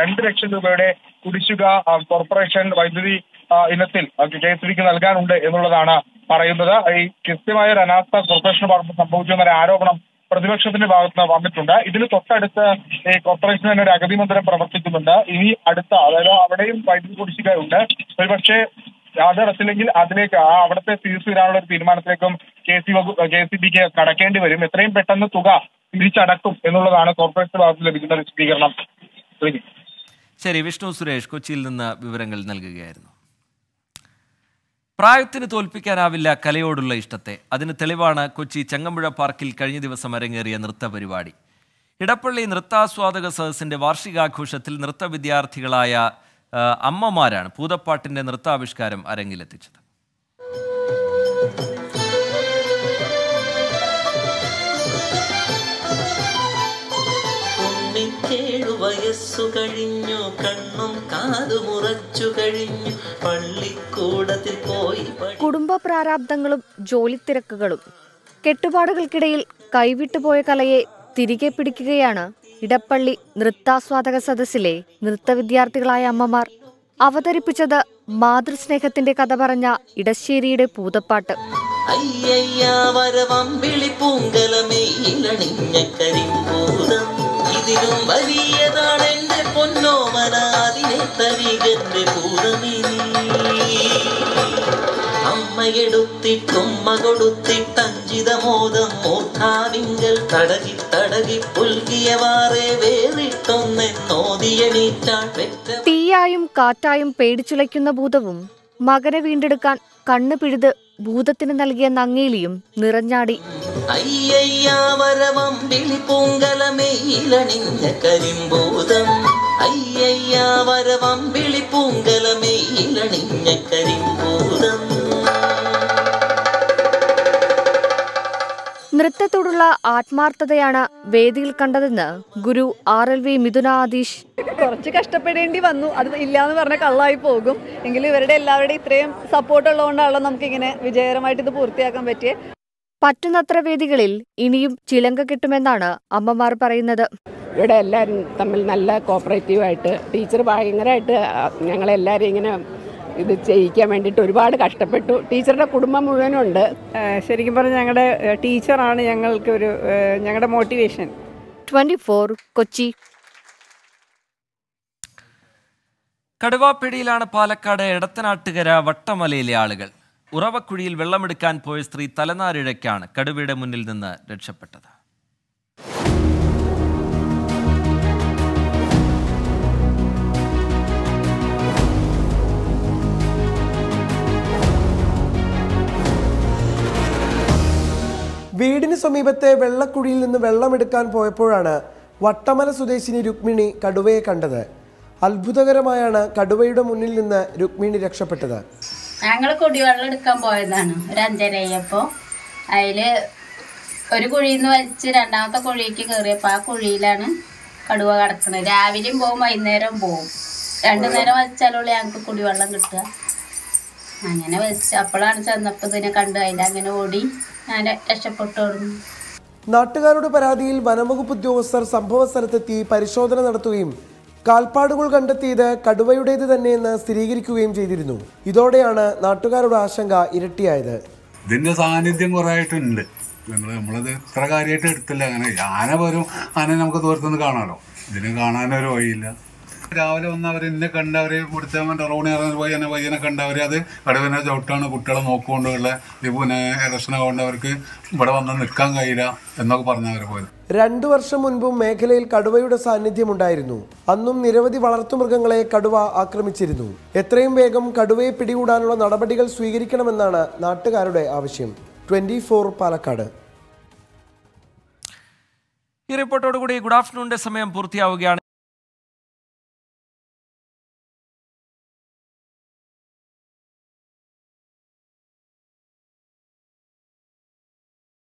രണ്ട് ലക്ഷം രൂപയുടെ കുടിശ്ശിക കോർപ്പറേഷൻ വൈദ്യുതി ഇനത്തിൽ കെ എസ് ബിക്ക് നൽകാനുണ്ട് എന്നുള്ളതാണ് പറയുന്നത് ഈ കൃത്യമായ ഒരു അനാസ്ഥ കോർപ്പറേഷൻ ഭാഗത്ത് സംഭവിച്ചു എന്നൊരു ആരോപണം പ്രതിപക്ഷത്തിന്റെ ഭാഗത്ത് നിന്ന് വന്നിട്ടുണ്ട് ഇതിന് തൊട്ടടുത്ത് ഈ കോർപ്പറേഷൻ തന്നെ ഒരു അഗതി മന്ദിരം പ്രവർത്തിക്കുന്നുണ്ട് ഇനി അടുത്ത അതായത് അവിടെയും വൈദ്യുതി കുടിശ്ശികയുണ്ട് ഒരുപക്ഷെ അത് അടച്ചില്ലെങ്കിൽ അതിലേക്ക് ആ അവിടുത്തെ ഫീസ് ഇടാനുള്ള ഒരു തീരുമാനത്തിലേക്കും കെ സി കെ സി ബിക്ക് കടക്കേണ്ടി വരും എത്രയും പെട്ടെന്ന് തുക തിരിച്ചടക്കും എന്നുള്ളതാണ് കോർപ്പറേഷൻ ഭാഗത്ത് ലഭിക്കുന്ന വിശദീകരണം ശരി വിഷ്ണു സുരേഷ് കൊച്ചിയിൽ നിന്ന് വിവരങ്ങൾ നൽകുകയായിരുന്നു പ്രായത്തിന് തോൽപ്പിക്കാനാവില്ല കലയോടുള്ള ഇഷ്ടത്തെ അതിന് തെളിവാണ് കൊച്ചി ചെങ്ങമ്പുഴ പാർക്കിൽ കഴിഞ്ഞ ദിവസം അരങ്ങേറിയ നൃത്ത പരിപാടി ഇടപ്പള്ളി നൃത്താസ്വാദക സദസ്സിൻ്റെ വാർഷികാഘോഷത്തിൽ നൃത്ത വിദ്യാർത്ഥികളായ അമ്മമാരാണ് പൂതപ്പാട്ടിൻ്റെ നൃത്താവിഷ്കാരം അരങ്ങിലെത്തിച്ചത് വയസ്സു കഴിഞ്ഞു കഴിഞ്ഞു പോയി കുടുംബ പ്രാരാബ്ദങ്ങളും തിരക്കുകളും കെട്ടുപാടുകൾക്കിടയിൽ കൈവിട്ടുപോയ കലയെ തിരികെ പിടിക്കുകയാണ് ഇടപ്പള്ളി നൃത്താസ്വാദക സദസ്സിലെ നൃത്ത വിദ്യാർത്ഥികളായ അമ്മമാർ അവതരിപ്പിച്ചത് മാതൃസ്നേഹത്തിന്റെ കഥ പറഞ്ഞ ഇടശ്ശേരിയുടെ പൂതപ്പാട്ട് അയ്യയ്യാ വരവമ്പിളി പൂങ്കലമേ ഇലണിഞ്ഞ കരിമ്പൂതം അതിലും വലിയതാണ് എൻ്റെ പൊന്നോമന അതിനെ തരികന്റെ പൂതമിനി അമ്മയെടുത്തിട്ടുമ്മ കൊടുത്തിട്ടഞ്ചിതമോദം മൂർധാവിങ്കൽ തടകി തടകി പുൽകിയവാറെ വേറിട്ടൊന്നെന്നോതിയണീറ്റാൾ തീയായും കാറ്റായും പേടിച്ചുലയ്ക്കുന്ന ഭൂതവും മകനെ വീണ്ടെടുക്കാൻ കണ്ണു പിഴുത് ഭൂതത്തിന് നൽകിയ നങ്ങേലിയും നിറഞ്ഞാടി അയ്യയ്യാവരവം പൂങ്കലമേ ഇലണിഞ്ഞ കരിമ്പൂതം നൃത്തത്തോടുള്ള ആത്മാർത്ഥതയാണ് വേദിയിൽ കണ്ടതെന്ന് ഗുരു ആർ എൽ വി മിഥുന കുറച്ച് കഷ്ടപ്പെടേണ്ടി വന്നു അത് ഇല്ലാന്ന് പറഞ്ഞ കള്ളായി പോകും എങ്കിലും ഇവരുടെ എല്ലാവരുടെയും ഇത്രയും സപ്പോർട്ട് ഉള്ളതുകൊണ്ടാണല്ലോ നമുക്ക് ഇങ്ങനെ വിജയകരമായിട്ട് ഇത് പൂർത്തിയാക്കാൻ പറ്റിയത് പറ്റുന്നത്ര വേദികളിൽ ഇനിയും ചിലങ്ക കിട്ടുമെന്നാണ് അമ്മമാർ പറയുന്നത് ഇവിടെ എല്ലാവരും തമ്മിൽ നല്ല കോപ്പറേറ്റീവായിട്ട് ടീച്ചർ ഭയങ്കരമായിട്ട് ഞങ്ങളെല്ലാവരും ഇങ്ങനെ ഇത് ചെയ്യിക്കാൻ വേണ്ടിയിട്ട് ഒരുപാട് കഷ്ടപ്പെട്ടു ടീച്ചറുടെ കുടുംബം മുഴുവനുണ്ട് ശരിക്കും പറഞ്ഞാൽ ഞങ്ങളുടെ ടീച്ചറാണ് ഞങ്ങൾക്ക് ഒരു ഞങ്ങളുടെ മോട്ടിവേഷൻ ട്വന്റി ഫോർ കൊച്ചി കടുവാപ്പിടിയിലാണ് പാലക്കാട് ഇടത്തനാട്ടുകര വട്ടമലയിലെ ആളുകൾ ഉറവക്കുഴിയിൽ വെള്ളമെടുക്കാൻ പോയ സ്ത്രീ തലനാരിഴയ്ക്കാണ് കടുവയുടെ മുന്നിൽ നിന്ന് രക്ഷപ്പെട്ടത് വീടിന് സമീപത്തെ വെള്ളക്കുഴിയിൽ നിന്ന് വെള്ളമെടുക്കാൻ പോയപ്പോഴാണ് വട്ടമല സ്വദേശിനി രുക്മിണി കടുവയെ കണ്ടത് അത്ഭുതകരമായാണ് കടുവയുടെ മുന്നിൽ നിന്ന് രുക്മിണി രക്ഷപ്പെട്ടത് ഞങ്ങൾ കുടിവെള്ളം എടുക്കാൻ പോയതാണ് ഒരു അഞ്ചരയപ്പോൾ അതില് ഒരു കുഴിയിൽ നിന്ന് വലിച്ച് രണ്ടാമത്തെ കുഴിക്ക് കയറിയപ്പോ ആ കുഴിയിലാണ് കടുവ കടക്കുന്നത് രാവിലെയും പോവും വൈകുന്നേരം പോവും രണ്ടു നേരം വലിച്ചാലുള്ള ഞങ്ങൾക്ക് കുടിവെള്ളം കിട്ടുക അങ്ങനെ വെച്ച് അപ്പോഴാണ് ചെന്നപ്പോൾ ഇതിനെ കണ്ടു അതിൻ്റെ അങ്ങനെ ഓടി ഞാൻ രക്ഷപ്പെട്ടോടും നാട്ടുകാരുടെ പരാതിയിൽ വനംവകുപ്പ് ഉദ്യോഗസ്ഥർ സംഭവ സ്ഥലത്തെത്തി പരിശോധന നടത്തുകയും കാൽപ്പാടുകൾ കണ്ടെത്തിയത് കടുവയുടേത് തന്നെയെന്ന് സ്ഥിരീകരിക്കുകയും ചെയ്തിരുന്നു ഇതോടെയാണ് നാട്ടുകാരുടെ ആശങ്ക ഇരട്ടിയായത് ഇതിന്റെ സാന്നിധ്യം കുറേയായിട്ടുണ്ട് നമ്മൾ നമ്മളത് ഇത്ര കാര്യമായിട്ട് എടുത്തില്ല അങ്ങനെ ആന വരും ആന നമുക്ക് ദൂരത്തുനിന്ന് കാണാമല്ലോ ഇതിന് കാണാനൊരു വഴിയില്ല രാവിലെ വന്ന് അവർ ഇന്നെ കണ്ട് അവർ ഇവിടുത്തെ ഇറങ്ങി പോയി എന്നെ പയ്യനെ കണ്ട് അത് കടവിനെ ചവിട്ടാണ് കുട്ടികളെ നോക്കുകൊണ്ടുള്ള പിന്നെ ഇലക്ഷനെ കൊണ്ടവർക്ക് ഇവിടെ വന്ന് നിൽക്കാൻ കഴിയില്ല എന്നൊക്കെ പറഞ്ഞു അവർ പോയത് രണ്ടു വർഷം മുൻപും മേഖലയിൽ കടുവയുടെ സാന്നിധ്യം ഉണ്ടായിരുന്നു അന്നും നിരവധി വളർത്തുമൃഗങ്ങളെ കടുവ ആക്രമിച്ചിരുന്നു എത്രയും വേഗം കടുവയെ പിടികൂടാനുള്ള നടപടികൾ സ്വീകരിക്കണമെന്നാണ് നാട്ടുകാരുടെ ആവശ്യം ട്വന്റി പാലക്കാട് ഈ റിപ്പോർട്ടോടുകൂടി ഗുഡ് ആഫ്റ്റർനൂണിന്റെ സമയം പൂർത്തിയാവുകയാണ്